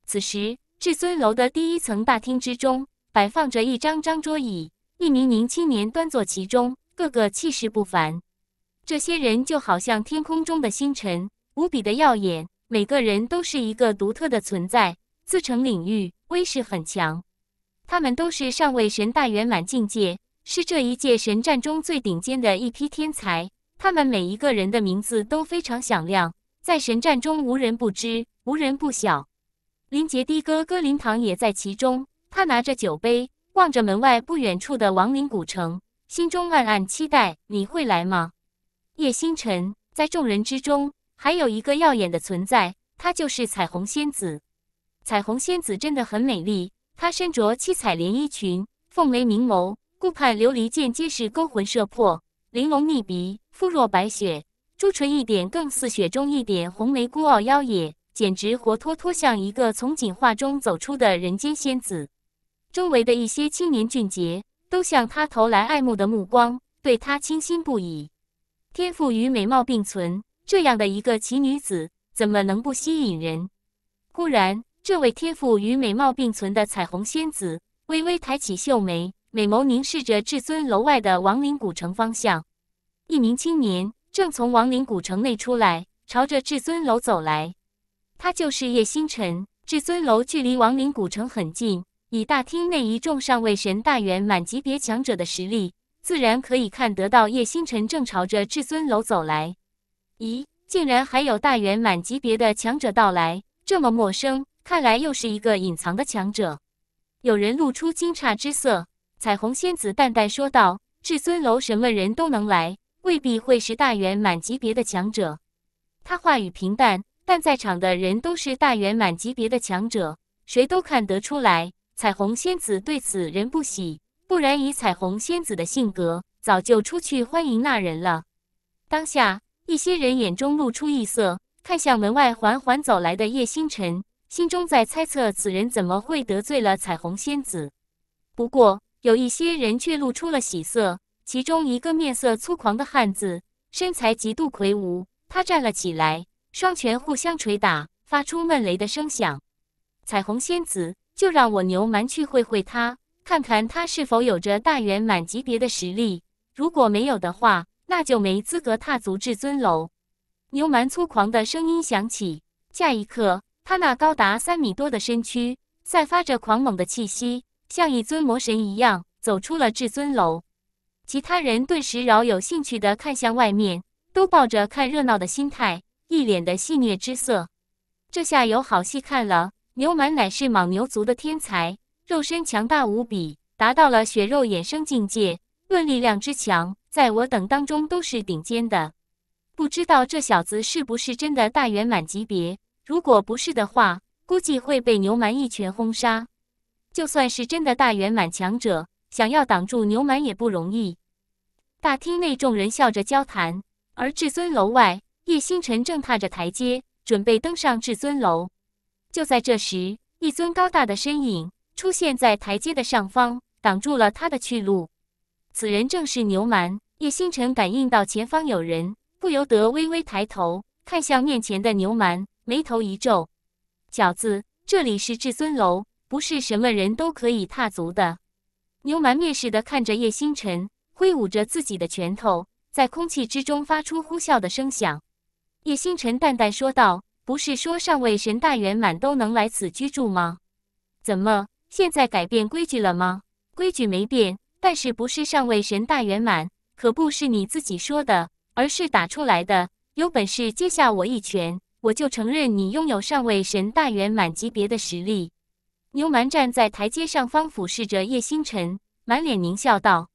Speaker 1: 此时。至尊楼的第一层大厅之中，摆放着一张张桌椅，一名名青年端坐其中，个个气势不凡。这些人就好像天空中的星辰，无比的耀眼。每个人都是一个独特的存在，自成领域，威势很强。他们都是上位神大圆满境界，是这一届神战中最顶尖的一批天才。他们每一个人的名字都非常响亮，在神战中无人不知，无人不晓。林杰的哥，哥林堂也在其中。他拿着酒杯，望着门外不远处的亡灵古城，心中暗暗期待：“你会来吗？”叶星辰在众人之中，还有一个耀眼的存在，她就是彩虹仙子。彩虹仙子真的很美丽，她身着七彩连衣裙，凤眉明眸，顾盼琉璃间皆是勾魂摄魄。玲珑逆鼻，肤若白雪，朱唇一点，更似雪中一点红梅，孤傲妖冶。简直活脱脱像一个从景画中走出的人间仙子，周围的一些青年俊杰都向他投来爱慕的目光，对他倾心不已。天赋与美貌并存，这样的一个奇女子怎么能不吸引人？忽然，这位天赋与美貌并存的彩虹仙子微微抬起秀眉，美眸凝视着至尊楼外的亡灵古城方向。一名青年正从亡灵古城内出来，朝着至尊楼走来。他就是叶星辰。至尊楼距离亡灵古城很近，以大厅内一众上位神大圆满级别强者的实力，自然可以看得到叶星辰正朝着至尊楼走来。咦，竟然还有大圆满级别的强者到来，这么陌生，看来又是一个隐藏的强者。有人露出惊诧之色。彩虹仙子淡淡说道：“至尊楼什么人都能来，未必会是大圆满级别的强者。”他话语平淡。但在场的人都是大圆满级别的强者，谁都看得出来，彩虹仙子对此人不喜，不然以彩虹仙子的性格，早就出去欢迎那人了。当下，一些人眼中露出异色，看向门外缓缓走来的叶星辰，心中在猜测此人怎么会得罪了彩虹仙子。不过，有一些人却露出了喜色，其中一个面色粗狂的汉子，身材极度魁梧，他站了起来。双拳互相捶打，发出闷雷的声响。彩虹仙子，就让我牛蛮去会会他，看看他是否有着大圆满级别的实力。如果没有的话，那就没资格踏足至尊楼。牛蛮粗狂的声音响起，下一刻，他那高达三米多的身躯散发着狂猛的气息，像一尊魔神一样走出了至尊楼。其他人顿时饶有兴趣的看向外面，都抱着看热闹的心态。一脸的戏谑之色，这下有好戏看了。牛蛮乃是莽牛族的天才，肉身强大无比，达到了血肉衍生境界，论力量之强，在我等当中都是顶尖的。不知道这小子是不是真的大圆满级别？如果不是的话，估计会被牛蛮一拳轰杀。就算是真的大圆满强者，想要挡住牛蛮也不容易。大厅内众人笑着交谈，而至尊楼外。叶星辰正踏着台阶，准备登上至尊楼。就在这时，一尊高大的身影出现在台阶的上方，挡住了他的去路。此人正是牛蛮。叶星辰感应到前方有人，不由得微微抬头看向面前的牛蛮，眉头一皱：“小子，这里是至尊楼，不是什么人都可以踏足的。”牛蛮蔑视的看着叶星辰，挥舞着自己的拳头，在空气之中发出呼啸的声响。叶星辰淡淡说道：“不是说上位神大圆满都能来此居住吗？怎么现在改变规矩了吗？规矩没变，但是不是上位神大圆满，可不是你自己说的，而是打出来的。有本事接下我一拳，我就承认你拥有上位神大圆满级别的实力。”牛蛮站在台阶上方俯视着叶星辰，满脸狞笑道。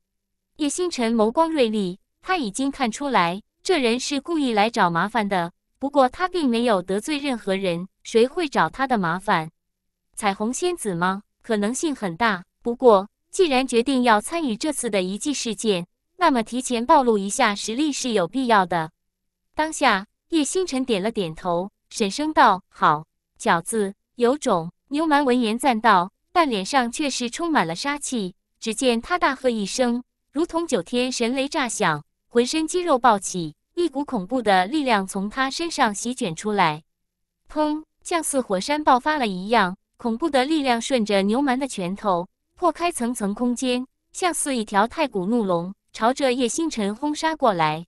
Speaker 1: 叶星辰眸光锐利，他已经看出来。这人是故意来找麻烦的，不过他并没有得罪任何人，谁会找他的麻烦？彩虹仙子吗？可能性很大。不过，既然决定要参与这次的遗迹事件，那么提前暴露一下实力是有必要的。当下，叶星辰点了点头，沈声道：“好，饺子有种。”牛蛮闻言赞道，但脸上却是充满了杀气。只见他大喝一声，如同九天神雷炸响。浑身肌肉暴起，一股恐怖的力量从他身上席卷出来，砰！像似火山爆发了一样，恐怖的力量顺着牛蛮的拳头破开层层空间，像似一条太古怒龙，朝着叶星辰轰杀过来。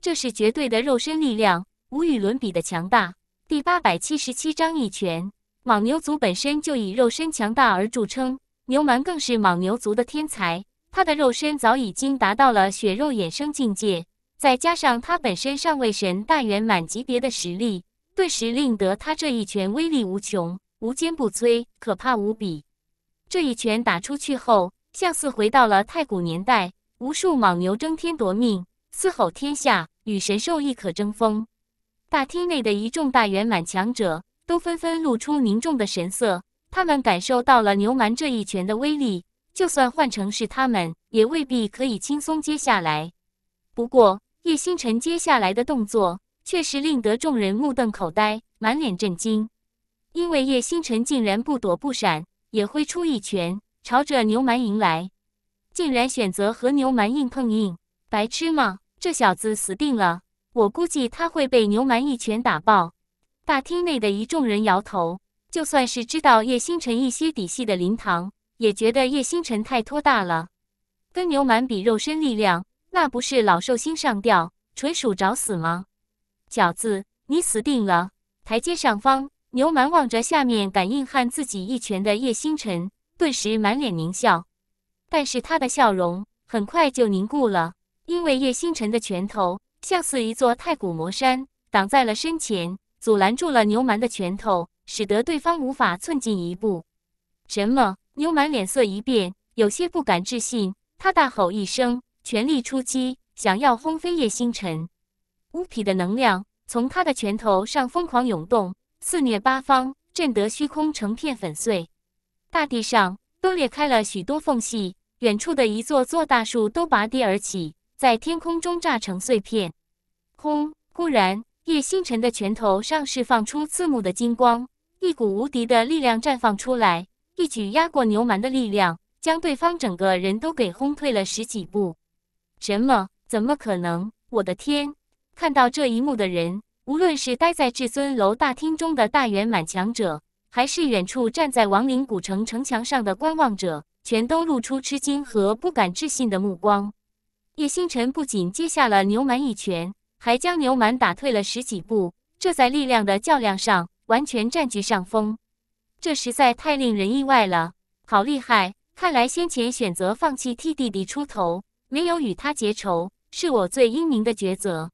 Speaker 1: 这是绝对的肉身力量，无与伦比的强大。第八百七十七章一拳。莽牛族本身就以肉身强大而著称，牛蛮更是莽牛族的天才。他的肉身早已经达到了血肉衍生境界，再加上他本身上位神大圆满级别的实力，顿时令得他这一拳威力无穷、无坚不摧、可怕无比。这一拳打出去后，像似回到了太古年代，无数莽牛争天夺命，嘶吼天下，与神兽亦可争锋。大厅内的一众大圆满强者都纷纷露出凝重的神色，他们感受到了牛蛮这一拳的威力。就算换成是他们，也未必可以轻松接下来。不过叶星辰接下来的动作，确实令得众人目瞪口呆，满脸震惊。因为叶星辰竟然不躲不闪，也挥出一拳，朝着牛蛮迎来，竟然选择和牛蛮硬碰硬。白痴吗？这小子死定了！我估计他会被牛蛮一拳打爆。大厅内的一众人摇头。就算是知道叶星辰一些底细的林堂。也觉得叶星辰太拖大了，跟牛蛮比肉身力量，那不是老寿星上吊，纯属找死吗？小子，你死定了！台阶上方，牛蛮望着下面敢硬撼自己一拳的叶星辰，顿时满脸狞笑。但是他的笑容很快就凝固了，因为叶星辰的拳头像似一座太古魔山，挡在了身前，阻拦住了牛蛮的拳头，使得对方无法寸进一步。什么？牛满脸色一变，有些不敢置信。他大吼一声，全力出击，想要轰飞叶星辰。乌匹的能量从他的拳头上疯狂涌动，肆虐八方，震得虚空成片粉碎，大地上都裂开了许多缝隙。远处的一座座大树都拔地而起，在天空中炸成碎片。轰！忽然，叶星辰的拳头上释放出刺目的金光，一股无敌的力量绽放出来。一举压过牛蛮的力量，将对方整个人都给轰退了十几步。什么？怎么可能？我的天！看到这一幕的人，无论是待在至尊楼大厅中的大圆满强者，还是远处站在亡灵古城城墙上的观望者，全都露出吃惊和不敢置信的目光。叶星辰不仅接下了牛蛮一拳，还将牛蛮打退了十几步，这在力量的较量上完全占据上风。这实在太令人意外了，好厉害！看来先前选择放弃替弟弟出头，没有与他结仇，是我最英明的抉择。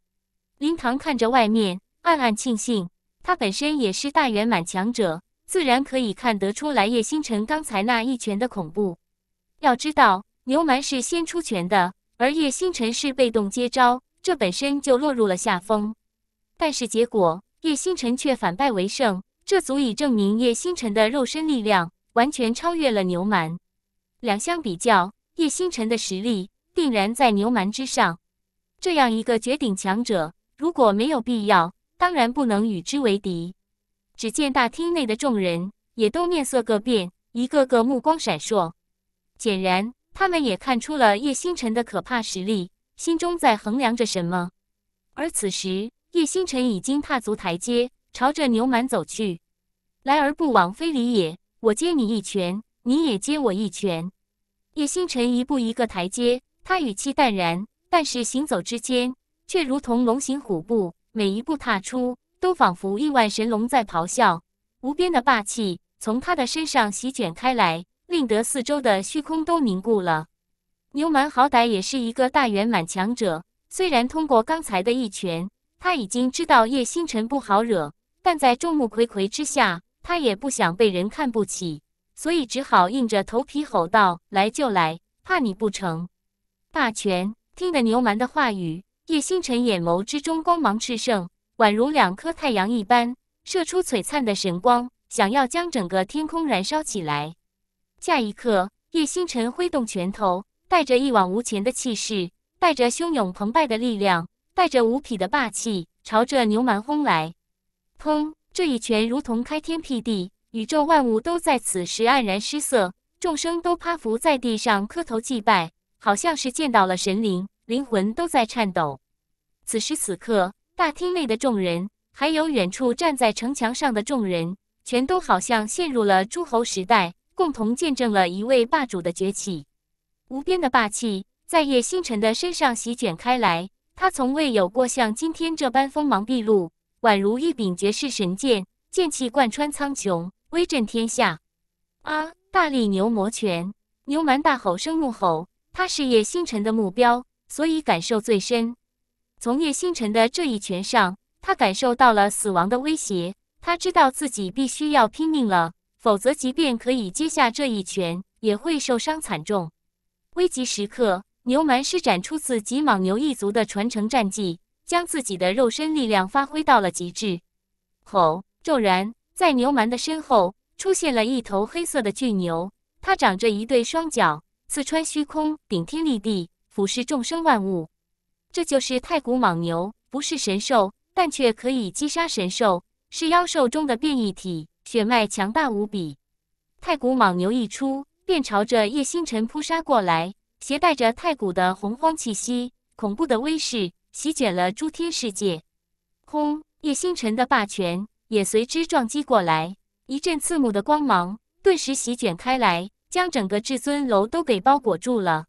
Speaker 1: 林唐看着外面，暗暗庆幸，他本身也是大圆满强者，自然可以看得出来叶星辰刚才那一拳的恐怖。要知道，牛蛮是先出拳的，而叶星辰是被动接招，这本身就落入了下风。但是结果，叶星辰却反败为胜。这足以证明叶星辰的肉身力量完全超越了牛蛮。两相比较，叶星辰的实力定然在牛蛮之上。这样一个绝顶强者，如果没有必要，当然不能与之为敌。只见大厅内的众人也都面色各变，一个个目光闪烁，显然他们也看出了叶星辰的可怕实力，心中在衡量着什么。而此时，叶星辰已经踏足台阶，朝着牛蛮走去。来而不往非礼也。我接你一拳，你也接我一拳。叶星辰一步一个台阶，他语气淡然，但是行走之间却如同龙行虎步，每一步踏出都仿佛亿万神龙在咆哮，无边的霸气从他的身上席卷开来，令得四周的虚空都凝固了。牛蛮好歹也是一个大圆满强者，虽然通过刚才的一拳，他已经知道叶星辰不好惹，但在众目睽睽之下。他也不想被人看不起，所以只好硬着头皮吼道：“来就来，怕你不成？”霸权听得牛蛮的话语，叶星辰眼眸之中光芒炽盛，宛如两颗太阳一般，射出璀璨的神光，想要将整个天空燃烧起来。下一刻，叶星辰挥动拳头，带着一往无前的气势，带着汹涌澎湃的力量，带着无匹的霸气，朝着牛蛮轰来。砰！这一拳如同开天辟地，宇宙万物都在此时黯然失色，众生都趴伏在地上磕头祭拜，好像是见到了神灵，灵魂都在颤抖。此时此刻，大厅内的众人，还有远处站在城墙上的众人，全都好像陷入了诸侯时代，共同见证了一位霸主的崛起。无边的霸气在叶星辰的身上席卷开来，他从未有过像今天这般锋芒毕露。宛如一柄绝世神剑，剑气贯穿苍穹，威震天下。啊！大力牛魔拳，牛蛮大吼声怒吼，他是叶星辰的目标，所以感受最深。从叶星辰的这一拳上，他感受到了死亡的威胁，他知道自己必须要拼命了，否则即便可以接下这一拳，也会受伤惨重。危急时刻，牛蛮施展出自己莽牛一族的传承战技。将自己的肉身力量发挥到了极致，吼！骤然，在牛蛮的身后出现了一头黑色的巨牛，它长着一对双脚，刺穿虚空，顶天立地，俯视众生万物。这就是太古莽牛，不是神兽，但却可以击杀神兽，是妖兽中的变异体，血脉强大无比。太古莽牛一出，便朝着叶星辰扑杀过来，携带着太古的洪荒气息，恐怖的威势。席卷了诸天世界，轰！叶星辰的霸权也随之撞击过来，一阵刺目的光芒顿时席卷开来，将整个至尊楼都给包裹住了。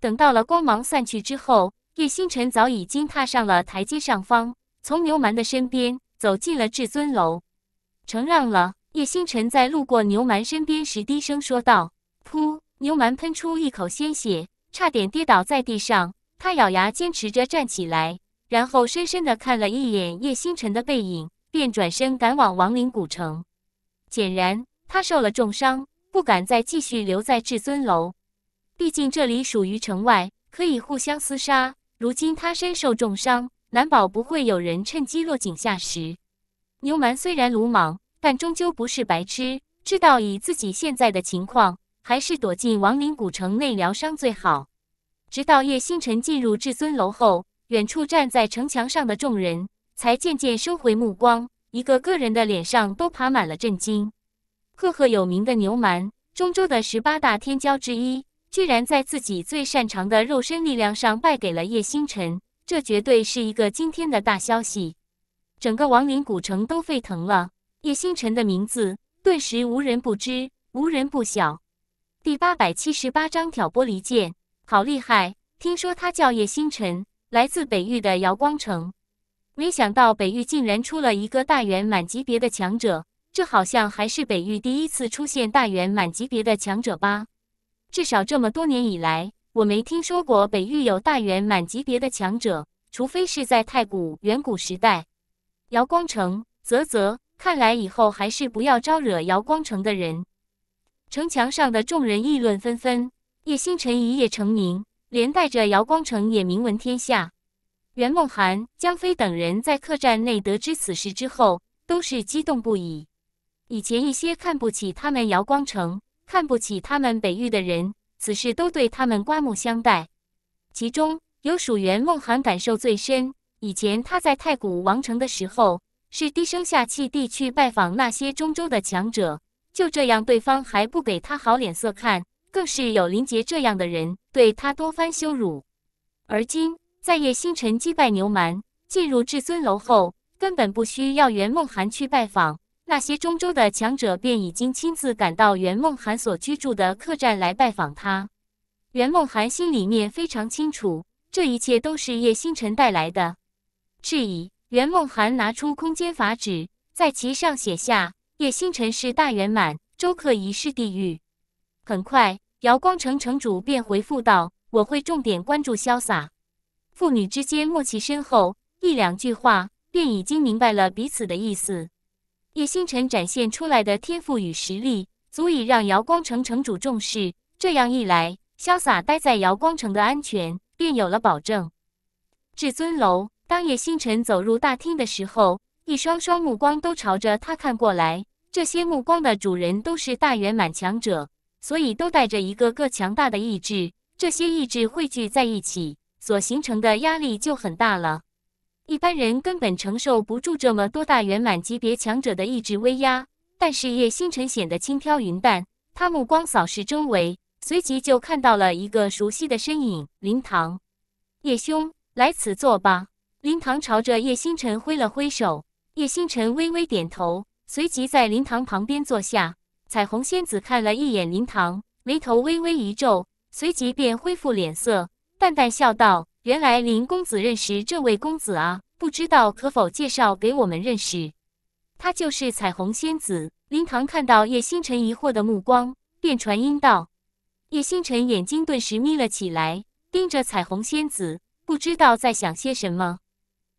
Speaker 1: 等到了光芒散去之后，叶星辰早已经踏上了台阶上方，从牛蛮的身边走进了至尊楼。承让了，叶星辰在路过牛蛮身边时低声说道。噗！牛蛮喷出一口鲜血，差点跌倒在地上。他咬牙坚持着站起来，然后深深地看了一眼叶星辰的背影，便转身赶往亡灵古城。显然，他受了重伤，不敢再继续留在至尊楼。毕竟这里属于城外，可以互相厮杀。如今他身受重伤，难保不会有人趁机落井下石。牛蛮虽然鲁莽，但终究不是白痴，知道以自己现在的情况，还是躲进亡灵古城内疗伤最好。直到叶星辰进入至尊楼后，远处站在城墙上的众人才渐渐收回目光，一个个人的脸上都爬满了震惊。赫赫有名的牛蛮，中州的十八大天骄之一，居然在自己最擅长的肉身力量上败给了叶星辰，这绝对是一个惊天的大消息！整个亡灵古城都沸腾了，叶星辰的名字顿时无人不知，无人不晓。第八百七十八章挑拨离间。好厉害！听说他叫叶星辰，来自北域的瑶光城。没想到北域竟然出了一个大圆满级别的强者，这好像还是北域第一次出现大圆满级别的强者吧？至少这么多年以来，我没听说过北域有大圆满级别的强者，除非是在太古远古时代。瑶光城，啧啧，看来以后还是不要招惹瑶光城的人。城墙上的众人议论纷纷。叶星辰一夜成名，连带着姚光成也名闻天下。袁梦涵、江飞等人在客栈内得知此事之后，都是激动不已。以前一些看不起他们姚光成、看不起他们北域的人，此事都对他们刮目相待。其中有属袁梦涵感受最深。以前他在太古王城的时候，是低声下气地去拜访那些中州的强者，就这样对方还不给他好脸色看。更是有林杰这样的人对他多番羞辱，而今在叶星辰击败牛蛮进入至尊楼后，根本不需要袁梦涵去拜访，那些中州的强者便已经亲自赶到袁梦涵所居住的客栈来拜访他。袁梦涵心里面非常清楚，这一切都是叶星辰带来的。质疑袁梦涵拿出空间法纸，在其上写下：“叶星辰是大圆满，周克仪是地狱。”很快。瑶光城城主便回复道：“我会重点关注潇洒。父女之间默契深厚，一两句话便已经明白了彼此的意思。叶星辰展现出来的天赋与实力，足以让瑶光城城主重视。这样一来，潇洒待在瑶光城的安全便有了保证。”至尊楼，当叶星辰走入大厅的时候，一双双目光都朝着他看过来。这些目光的主人都是大圆满强者。所以都带着一个个强大的意志，这些意志汇聚在一起，所形成的压力就很大了。一般人根本承受不住这么多大圆满级别强者的意志威压。但是叶星辰显得轻飘云淡，他目光扫视周围，随即就看到了一个熟悉的身影——林唐。叶兄，来此坐吧。林唐朝着叶星辰挥了挥手，叶星辰微微点头，随即在林唐旁边坐下。彩虹仙子看了一眼林唐，眉头微微一皱，随即便恢复脸色，淡淡笑道：“原来林公子认识这位公子啊，不知道可否介绍给我们认识？”他就是彩虹仙子。林唐看到叶星辰疑惑的目光，便传音道：“叶星辰，眼睛顿时眯了起来，盯着彩虹仙子，不知道在想些什么。”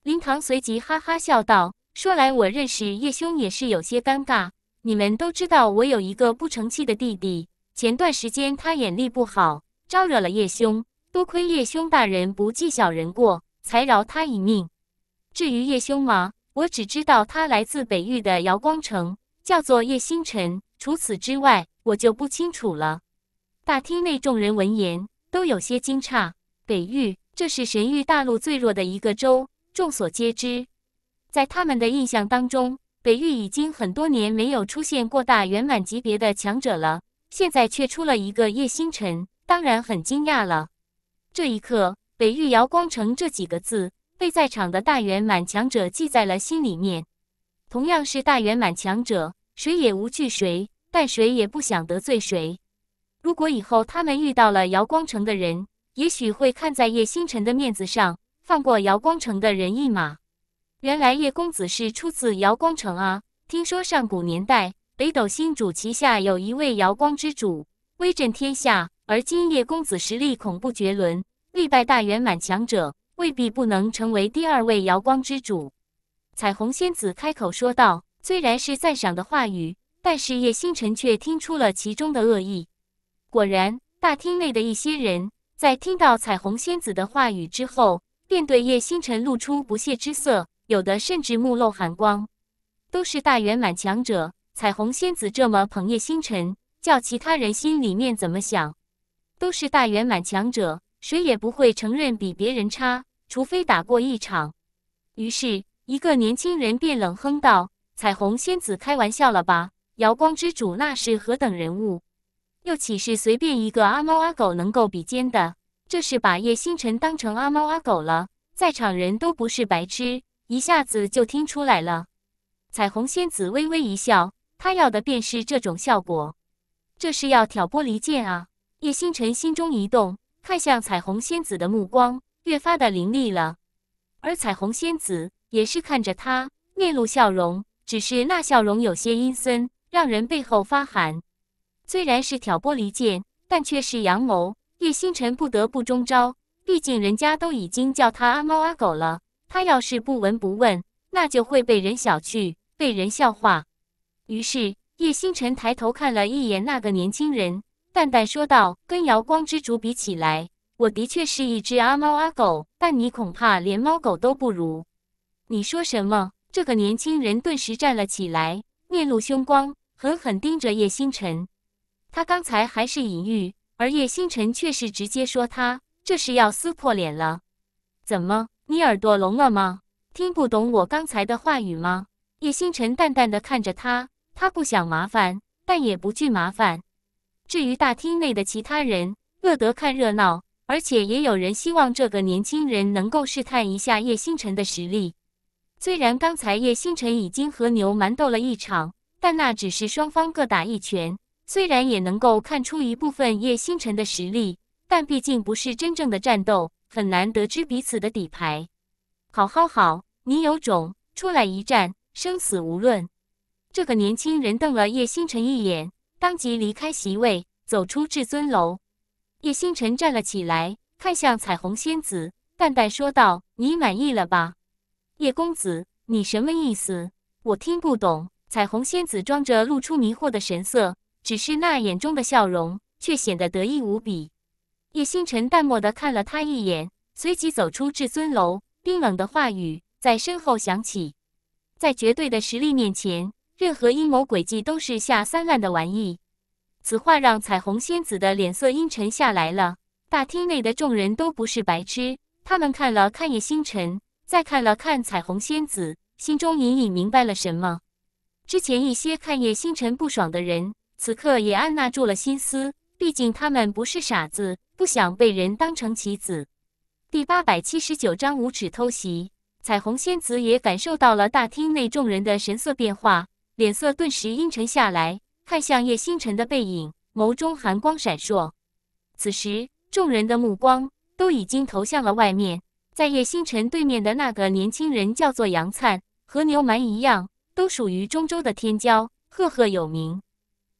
Speaker 1: 林唐随即哈哈笑道：“说来，我认识叶兄也是有些尴尬。”你们都知道我有一个不成器的弟弟。前段时间他眼力不好，招惹了叶兄，多亏叶兄大人不计小人过，才饶他一命。至于叶兄嘛，我只知道他来自北域的瑶光城，叫做叶星辰。除此之外，我就不清楚了。大厅内众人闻言都有些惊诧。北域，这是神域大陆最弱的一个州，众所皆知。在他们的印象当中。北域已经很多年没有出现过大圆满级别的强者了，现在却出了一个叶星辰，当然很惊讶了。这一刻，北域瑶光城这几个字被在场的大圆满强者记在了心里面。同样是大圆满强者，谁也无惧谁，但谁也不想得罪谁。如果以后他们遇到了瑶光城的人，也许会看在叶星辰的面子上，放过瑶光城的人一马。原来叶公子是出自瑶光城啊！听说上古年代，北斗星主旗下有一位瑶光之主，威震天下。而今叶公子实力恐怖绝伦，力败大圆满强者，未必不能成为第二位瑶光之主。彩虹仙子开口说道，虽然是赞赏的话语，但是叶星辰却听出了其中的恶意。果然，大厅内的一些人在听到彩虹仙子的话语之后，便对叶星辰露出不屑之色。有的甚至目露寒光，都是大圆满强者。彩虹仙子这么捧叶星辰，叫其他人心里面怎么想？都是大圆满强者，谁也不会承认比别人差，除非打过一场。于是，一个年轻人便冷哼道：“彩虹仙子开玩笑了吧？瑶光之主那是何等人物，又岂是随便一个阿猫阿狗能够比肩的？这是把叶星辰当成阿猫阿狗了。在场人都不是白痴。”一下子就听出来了，彩虹仙子微微一笑，她要的便是这种效果。这是要挑拨离间啊！叶星辰心中一动，看向彩虹仙子的目光越发的凌厉了。而彩虹仙子也是看着他，面露笑容，只是那笑容有些阴森，让人背后发寒。虽然是挑拨离间，但却是阳谋。叶星辰不得不中招，毕竟人家都已经叫他阿猫阿狗了。他要是不闻不问，那就会被人小觑，被人笑话。于是叶星辰抬头看了一眼那个年轻人，淡淡说道：“跟瑶光之主比起来，我的确是一只阿猫阿狗，但你恐怕连猫狗都不如。”你说什么？这个年轻人顿时站了起来，面露凶光，狠狠盯着叶星辰。他刚才还是隐喻，而叶星辰却是直接说他，这是要撕破脸了。怎么？你耳朵聋了吗？听不懂我刚才的话语吗？叶星辰淡淡的看着他，他不想麻烦，但也不惧麻烦。至于大厅内的其他人，乐得看热闹，而且也有人希望这个年轻人能够试探一下叶星辰的实力。虽然刚才叶星辰已经和牛蛮斗了一场，但那只是双方各打一拳，虽然也能够看出一部分叶星辰的实力，但毕竟不是真正的战斗。很难得知彼此的底牌。好好好，你有种，出来一战，生死无论。这个年轻人瞪了叶星辰一眼，当即离开席位，走出至尊楼。叶星辰站了起来，看向彩虹仙子，淡淡说道：“你满意了吧？”叶公子，你什么意思？我听不懂。彩虹仙子装着露出迷惑的神色，只是那眼中的笑容却显得得意无比。叶星辰淡漠的看了他一眼，随即走出至尊楼，冰冷的话语在身后响起：“在绝对的实力面前，任何阴谋诡计都是下三滥的玩意。”此话让彩虹仙子的脸色阴沉下来了。大厅内的众人都不是白痴，他们看了看叶星辰，再看了看彩虹仙子，心中隐隐明白了什么。之前一些看叶星辰不爽的人，此刻也按捺住了心思，毕竟他们不是傻子。不想被人当成棋子。第八百七十九章无耻偷袭。彩虹仙子也感受到了大厅内众人的神色变化，脸色顿时阴沉下来，看向叶星辰的背影，眸中寒光闪烁。此时，众人的目光都已经投向了外面，在叶星辰对面的那个年轻人叫做杨灿，和牛蛮一样，都属于中州的天骄，赫赫有名。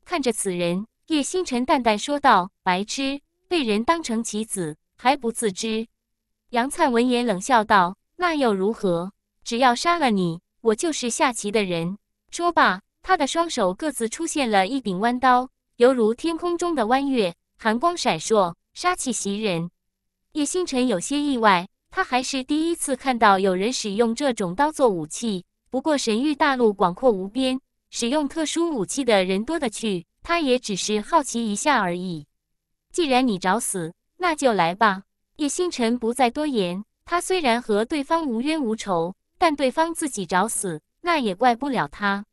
Speaker 1: 看着此人，叶星辰淡淡说道：“白痴。”被人当成棋子还不自知，杨灿闻言冷笑道：“那又如何？只要杀了你，我就是下棋的人。”说罢，他的双手各自出现了一柄弯刀，犹如天空中的弯月，寒光闪烁，杀气袭人。叶星辰有些意外，他还是第一次看到有人使用这种刀做武器。不过神域大陆广阔无边，使用特殊武器的人多的去，他也只是好奇一下而已。既然你找死，那就来吧！叶星辰不再多言。他虽然和对方无冤无仇，但对方自己找死，那也怪不了他。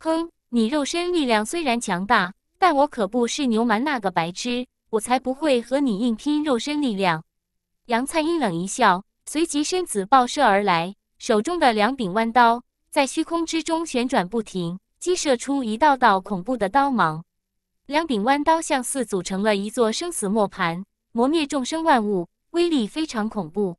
Speaker 1: 哼，你肉身力量虽然强大，但我可不是牛蛮那个白痴，我才不会和你硬拼肉身力量。杨灿阴冷一笑，随即身子爆射而来，手中的两柄弯刀在虚空之中旋转不停，激射出一道道恐怖的刀芒。两柄弯刀像似，组成了一座生死磨盘，磨灭众生万物，威力非常恐怖。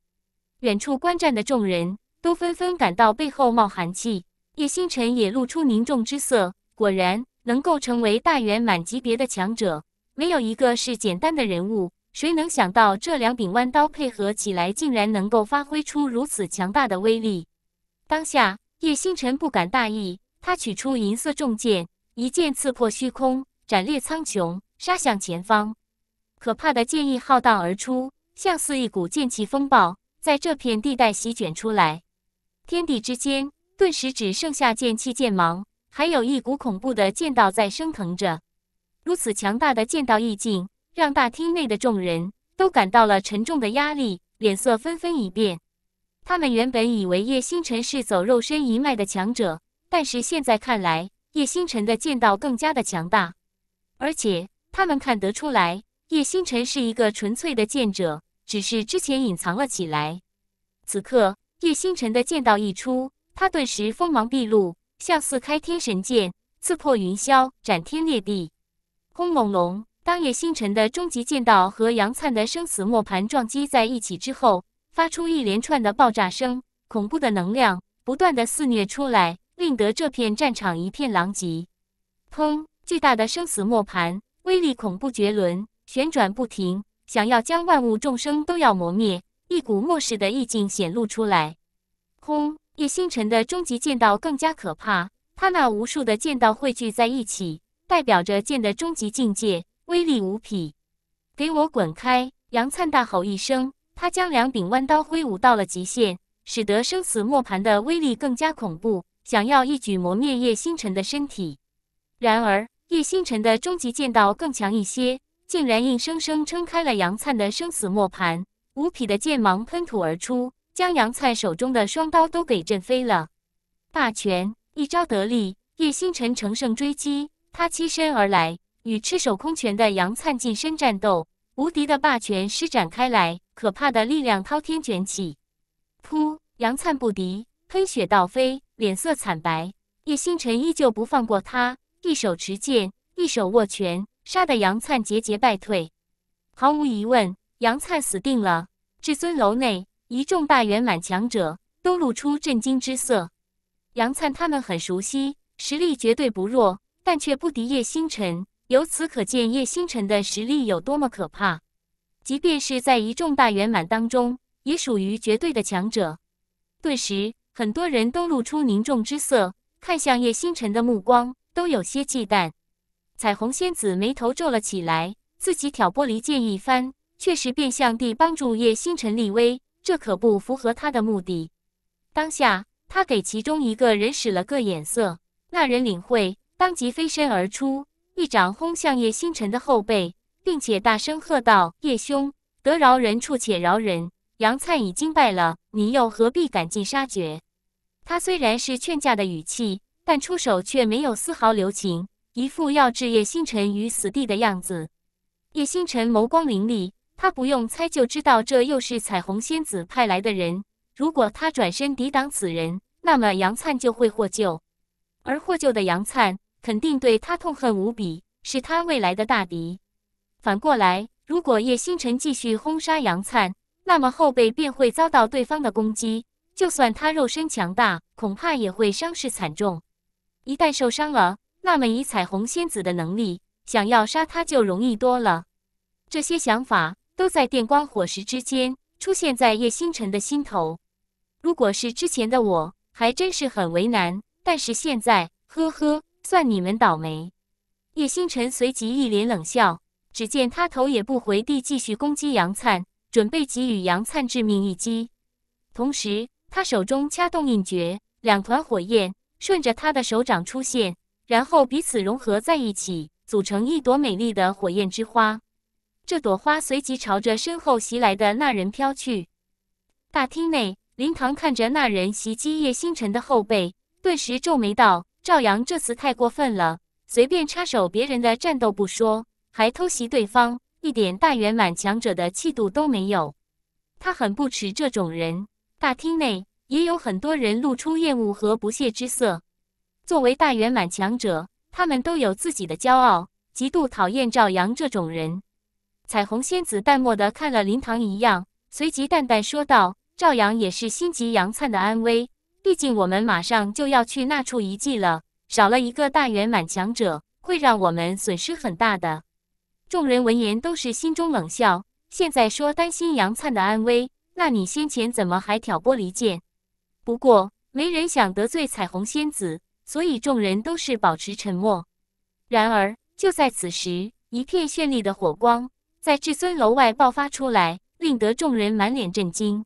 Speaker 1: 远处观战的众人都纷纷感到背后冒寒气，叶星辰也露出凝重之色。果然，能够成为大圆满级别的强者，没有一个是简单的人物。谁能想到，这两柄弯刀配合起来，竟然能够发挥出如此强大的威力？当下，叶星辰不敢大意，他取出银色重剑，一剑刺破虚空。斩裂苍穹，杀向前方！可怕的剑意浩荡而出，像似一股剑气风暴，在这片地带席卷出来。天地之间，顿时只剩下剑气、剑芒，还有一股恐怖的剑道在升腾着。如此强大的剑道意境，让大厅内的众人都感到了沉重的压力，脸色纷纷一变。他们原本以为叶星辰是走肉身一脉的强者，但是现在看来，叶星辰的剑道更加的强大。而且他们看得出来，叶星辰是一个纯粹的剑者，只是之前隐藏了起来。此刻，叶星辰的剑道一出，他顿时锋芒毕露，像似开天神剑，刺破云霄，斩天裂地。轰隆隆！当叶星辰的终极剑道和杨灿的生死磨盘撞击在一起之后，发出一连串的爆炸声，恐怖的能量不断的肆虐出来，令得这片战场一片狼藉。砰！巨大的生死磨盘，威力恐怖绝伦，旋转不停，想要将万物众生都要磨灭，一股末世的意境显露出来。轰！叶星辰的终极剑道更加可怕，他那无数的剑道汇聚在一起，代表着剑的终极境界，威力无匹。给我滚开！杨灿大吼一声，他将两柄弯刀挥舞到了极限，使得生死磨盘的威力更加恐怖，想要一举磨灭叶星辰的身体。然而。叶星辰的终极剑道更强一些，竟然硬生生撑开了杨灿的生死磨盘，无匹的剑芒喷吐而出，将杨灿手中的双刀都给震飞了。霸拳一招得力，叶星辰乘胜追击，他欺身而来，与赤手空拳的杨灿近身战斗。无敌的霸拳施展开来，可怕的力量滔天卷起。噗！杨灿不敌，喷血倒飞，脸色惨白。叶星辰依旧不放过他。一手持剑，一手握拳，杀得杨灿节节败退。毫无疑问，杨灿死定了。至尊楼内，一众大圆满强者都露出震惊之色。杨灿他们很熟悉，实力绝对不弱，但却不敌叶星辰。由此可见，叶星辰的实力有多么可怕。即便是在一众大圆满当中，也属于绝对的强者。顿时，很多人都露出凝重之色，看向叶星辰的目光。都有些忌惮，彩虹仙子眉头皱了起来。自己挑拨离间一番，确实变相地帮助叶星辰立威，这可不符合他的目的。当下，他给其中一个人使了个眼色，那人领会，当即飞身而出，一掌轰向叶星辰的后背，并且大声喝道：“叶兄，得饶人处且饶人，杨灿已经败了，你又何必赶尽杀绝？”他虽然是劝架的语气。但出手却没有丝毫留情，一副要置叶星辰于死地的样子。叶星辰眸光凌厉，他不用猜就知道这又是彩虹仙子派来的人。如果他转身抵挡此人，那么杨灿就会获救，而获救的杨灿肯定对他痛恨无比，是他未来的大敌。反过来，如果叶星辰继续轰杀杨灿，那么后辈便会遭到对方的攻击，就算他肉身强大，恐怕也会伤势惨重。一旦受伤了，那么以彩虹仙子的能力，想要杀他就容易多了。这些想法都在电光火石之间出现在叶星辰的心头。如果是之前的我，还真是很为难。但是现在，呵呵，算你们倒霉。叶星辰随即一脸冷笑，只见他头也不回地继续攻击杨灿，准备给予杨灿致命一击。同时，他手中掐动印诀，两团火焰。顺着他的手掌出现，然后彼此融合在一起，组成一朵美丽的火焰之花。这朵花随即朝着身后袭来的那人飘去。大厅内，林唐看着那人袭击叶星辰的后背，顿时皱眉道：“赵阳这次太过分了，随便插手别人的战斗不说，还偷袭对方，一点大圆满强者的气度都没有。他很不耻这种人。”大厅内。也有很多人露出厌恶和不屑之色。作为大圆满强者，他们都有自己的骄傲，极度讨厌赵阳这种人。彩虹仙子淡漠的看了林唐一样，随即淡淡说道：“赵阳也是心急杨灿的安危，毕竟我们马上就要去那处遗迹了，少了一个大圆满强者，会让我们损失很大的。”众人闻言都是心中冷笑。现在说担心杨灿的安危，那你先前怎么还挑拨离间？不过，没人想得罪彩虹仙子，所以众人都是保持沉默。然而，就在此时，一片绚丽的火光在至尊楼外爆发出来，令得众人满脸震惊。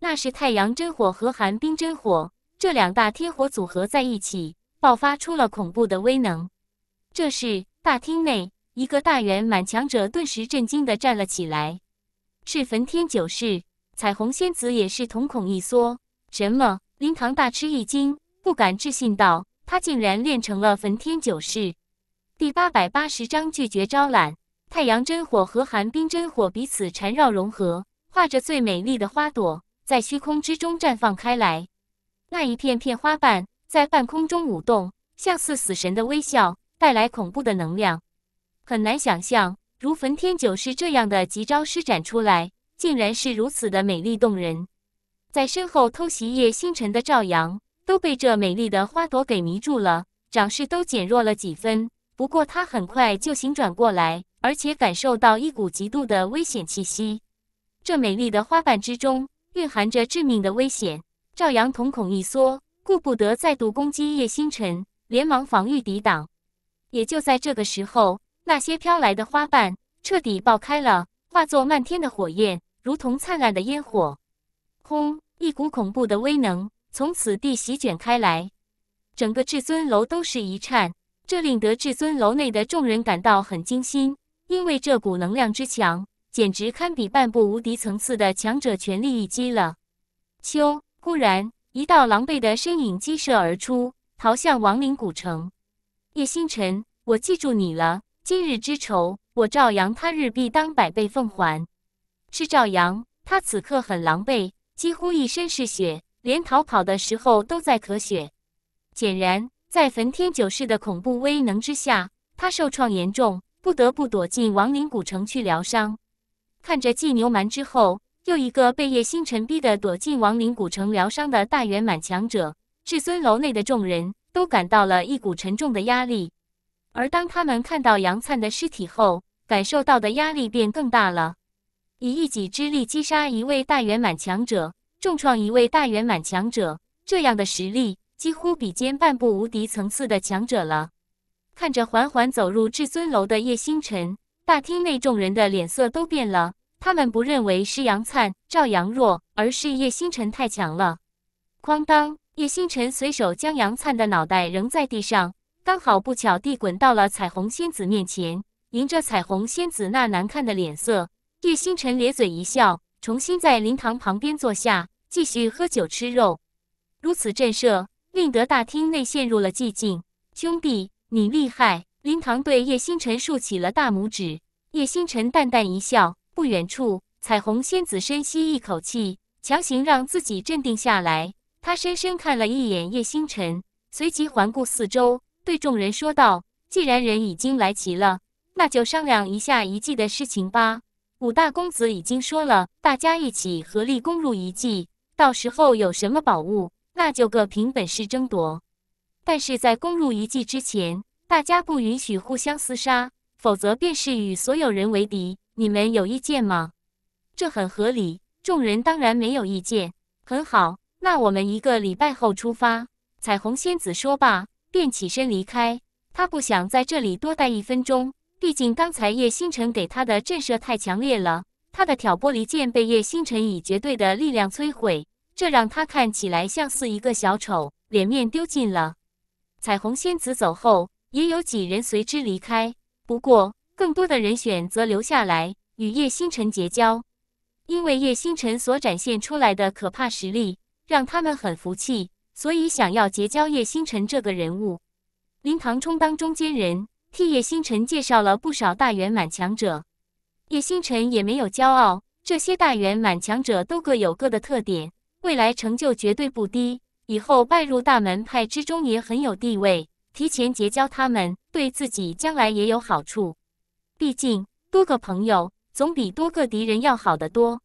Speaker 1: 那是太阳真火和寒冰真火，这两大天火组合在一起，爆发出了恐怖的威能。这时，大厅内一个大圆满强者顿时震惊的站了起来。是焚天九世，彩虹仙子也是瞳孔一缩。什么？林唐大吃一惊，不敢置信道：“他竟然练成了焚天九式！”第八百八十章拒绝招揽。太阳真火和寒冰真火彼此缠绕融合，化着最美丽的花朵，在虚空之中绽放开来。那一片片花瓣在半空中舞动，像似死神的微笑，带来恐怖的能量。很难想象，如焚天九式这样的极招施展出来，竟然是如此的美丽动人。在身后偷袭叶星辰的赵阳都被这美丽的花朵给迷住了，掌势都减弱了几分。不过他很快就醒转过来，而且感受到一股极度的危险气息。这美丽的花瓣之中蕴含着致命的危险，赵阳瞳孔一缩，顾不得再度攻击叶星辰，连忙防御抵挡。也就在这个时候，那些飘来的花瓣彻底爆开了，化作漫天的火焰，如同灿烂的烟火，轰！一股恐怖的威能从此地席卷开来，整个至尊楼都是一颤。这令得至尊楼内的众人感到很惊心，因为这股能量之强，简直堪比半步无敌层次的强者全力一击了。秋，忽然，一道狼狈的身影激射而出，逃向亡灵古城。叶星辰，我记住你了。今日之仇，我赵阳他日必当百倍奉还。是赵阳，他此刻很狼狈。几乎一身是血，连逃跑的时候都在咳血。显然，在焚天九世的恐怖威能之下，他受创严重，不得不躲进亡灵古城去疗伤。看着继牛蛮之后，又一个被叶星辰逼得躲进亡灵古城疗伤的大圆满强者，至尊楼内的众人都感到了一股沉重的压力。而当他们看到杨灿的尸体后，感受到的压力便更大了。以一己之力击杀一位大圆满强者，重创一位大圆满强者，这样的实力几乎比肩半步无敌层次的强者了。看着缓缓走入至尊楼的叶星辰，大厅内众人的脸色都变了。他们不认为是杨灿、赵阳若，而是叶星辰太强了。哐当！叶星辰随手将杨灿的脑袋扔在地上，刚好不巧地滚到了彩虹仙子面前，迎着彩虹仙子那难看的脸色。叶星辰咧嘴一笑，重新在灵堂旁边坐下，继续喝酒吃肉。如此震慑，令得大厅内陷入了寂静。兄弟，你厉害！灵堂对叶星辰竖起了大拇指。叶星辰淡淡一笑。不远处，彩虹仙子深吸一口气，强行让自己镇定下来。他深深看了一眼叶星辰，随即环顾四周，对众人说道：“既然人已经来齐了，那就商量一下遗迹的事情吧。”五大公子已经说了，大家一起合力攻入遗迹，到时候有什么宝物，那就各凭本事争夺。但是在攻入遗迹之前，大家不允许互相厮杀，否则便是与所有人为敌。你们有意见吗？这很合理，众人当然没有意见。很好，那我们一个礼拜后出发。彩虹仙子说罢，便起身离开，她不想在这里多待一分钟。毕竟刚才叶星辰给他的震慑太强烈了，他的挑拨离间被叶星辰以绝对的力量摧毁，这让他看起来像似一个小丑，脸面丢尽了。彩虹仙子走后，也有几人随之离开，不过更多的人选择留下来与叶星辰结交，因为叶星辰所展现出来的可怕实力让他们很服气，所以想要结交叶星辰这个人物，灵堂充当中间人。替叶星辰介绍了不少大圆满强者，叶星辰也没有骄傲，这些大圆满强者都各有各的特点，未来成就绝对不低，以后拜入大门派之中也很有地位，提前结交他们，对自己将来也有好处。毕竟多个朋友总比多个敌人要好得多。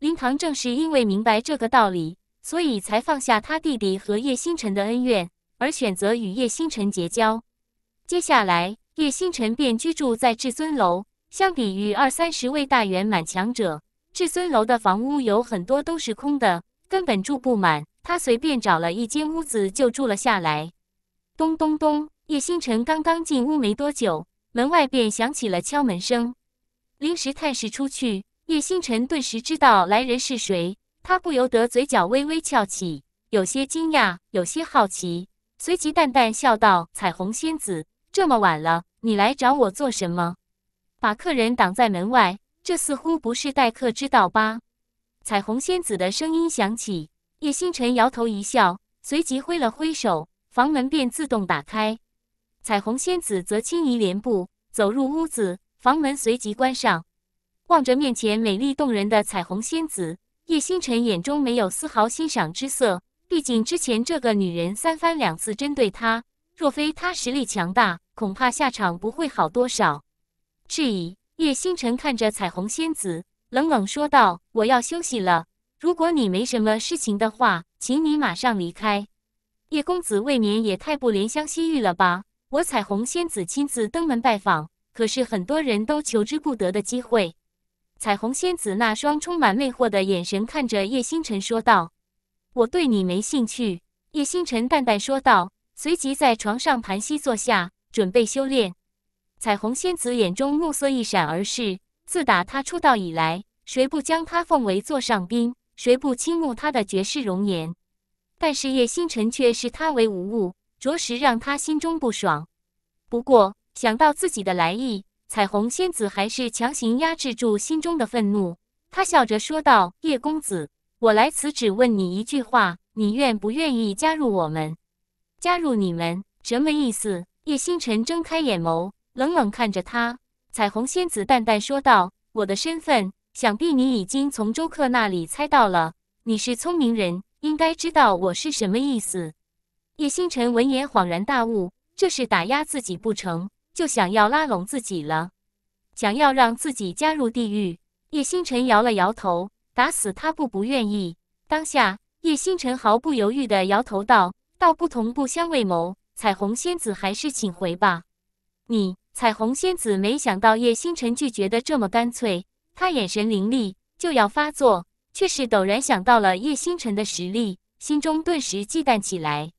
Speaker 1: 林堂正是因为明白这个道理，所以才放下他弟弟和叶星辰的恩怨，而选择与叶星辰结交。接下来。叶星辰便居住在至尊楼。相比于二三十位大圆满强者，至尊楼的房屋有很多都是空的，根本住不满。他随便找了一间屋子就住了下来。咚咚咚！叶星辰刚刚进屋没多久，门外便响起了敲门声。临时探视出去，叶星辰顿时知道来人是谁，他不由得嘴角微微翘起，有些惊讶，有些好奇，随即淡淡笑道：“彩虹仙子。”这么晚了，你来找我做什么？把客人挡在门外，这似乎不是待客之道吧？彩虹仙子的声音响起，叶星辰摇头一笑，随即挥了挥手，房门便自动打开。彩虹仙子则轻移莲步走入屋子，房门随即关上。望着面前美丽动人的彩虹仙子，叶星辰眼中没有丝毫欣赏之色。毕竟之前这个女人三番两次针对他，若非他实力强大。恐怕下场不会好多少。质疑叶星辰看着彩虹仙子，冷冷说道：“我要休息了，如果你没什么事情的话，请你马上离开。叶公子未免也太不怜香惜玉了吧？我彩虹仙子亲自登门拜访，可是很多人都求之不得的机会。”彩虹仙子那双充满魅惑的眼神看着叶星辰说道：“我对你没兴趣。”叶星辰淡淡说道，随即在床上盘膝坐下。准备修炼。彩虹仙子眼中怒色一闪而逝。自打她出道以来，谁不将她奉为座上宾，谁不倾慕她的绝世容颜？但是叶星辰却视她为无物，着实让她心中不爽。不过想到自己的来意，彩虹仙子还是强行压制住心中的愤怒。她笑着说道：“叶公子，我来此只问你一句话，你愿不愿意加入我们？加入你们什么意思？”叶星辰睁开眼眸，冷冷看着他。彩虹仙子淡淡说道：“我的身份，想必你已经从周克那里猜到了。你是聪明人，应该知道我是什么意思。”叶星辰闻言恍然大悟，这是打压自己不成，就想要拉拢自己了，想要让自己加入地狱。叶星辰摇了摇头，打死他不不愿意。当下，叶星辰毫不犹豫地摇头道：“道不同，不相为谋。”彩虹仙子，还是请回吧。你，彩虹仙子，没想到叶星辰拒绝的这么干脆，他眼神凌厉，就要发作，却是陡然想到了叶星辰的实力，心中顿时忌惮起来。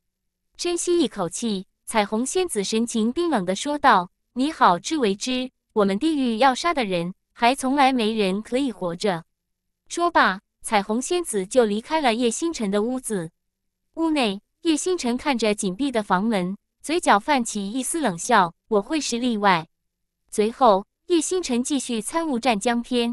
Speaker 1: 深吸一口气，彩虹仙子神情冰冷的说道：“你好自为之，我们地狱要杀的人，还从来没人可以活着。”说罢，彩虹仙子就离开了叶星辰的屋子。屋内。叶星辰看着紧闭的房门，嘴角泛起一丝冷笑：“我会是例外。”随后，叶星辰继续参悟《战江篇》。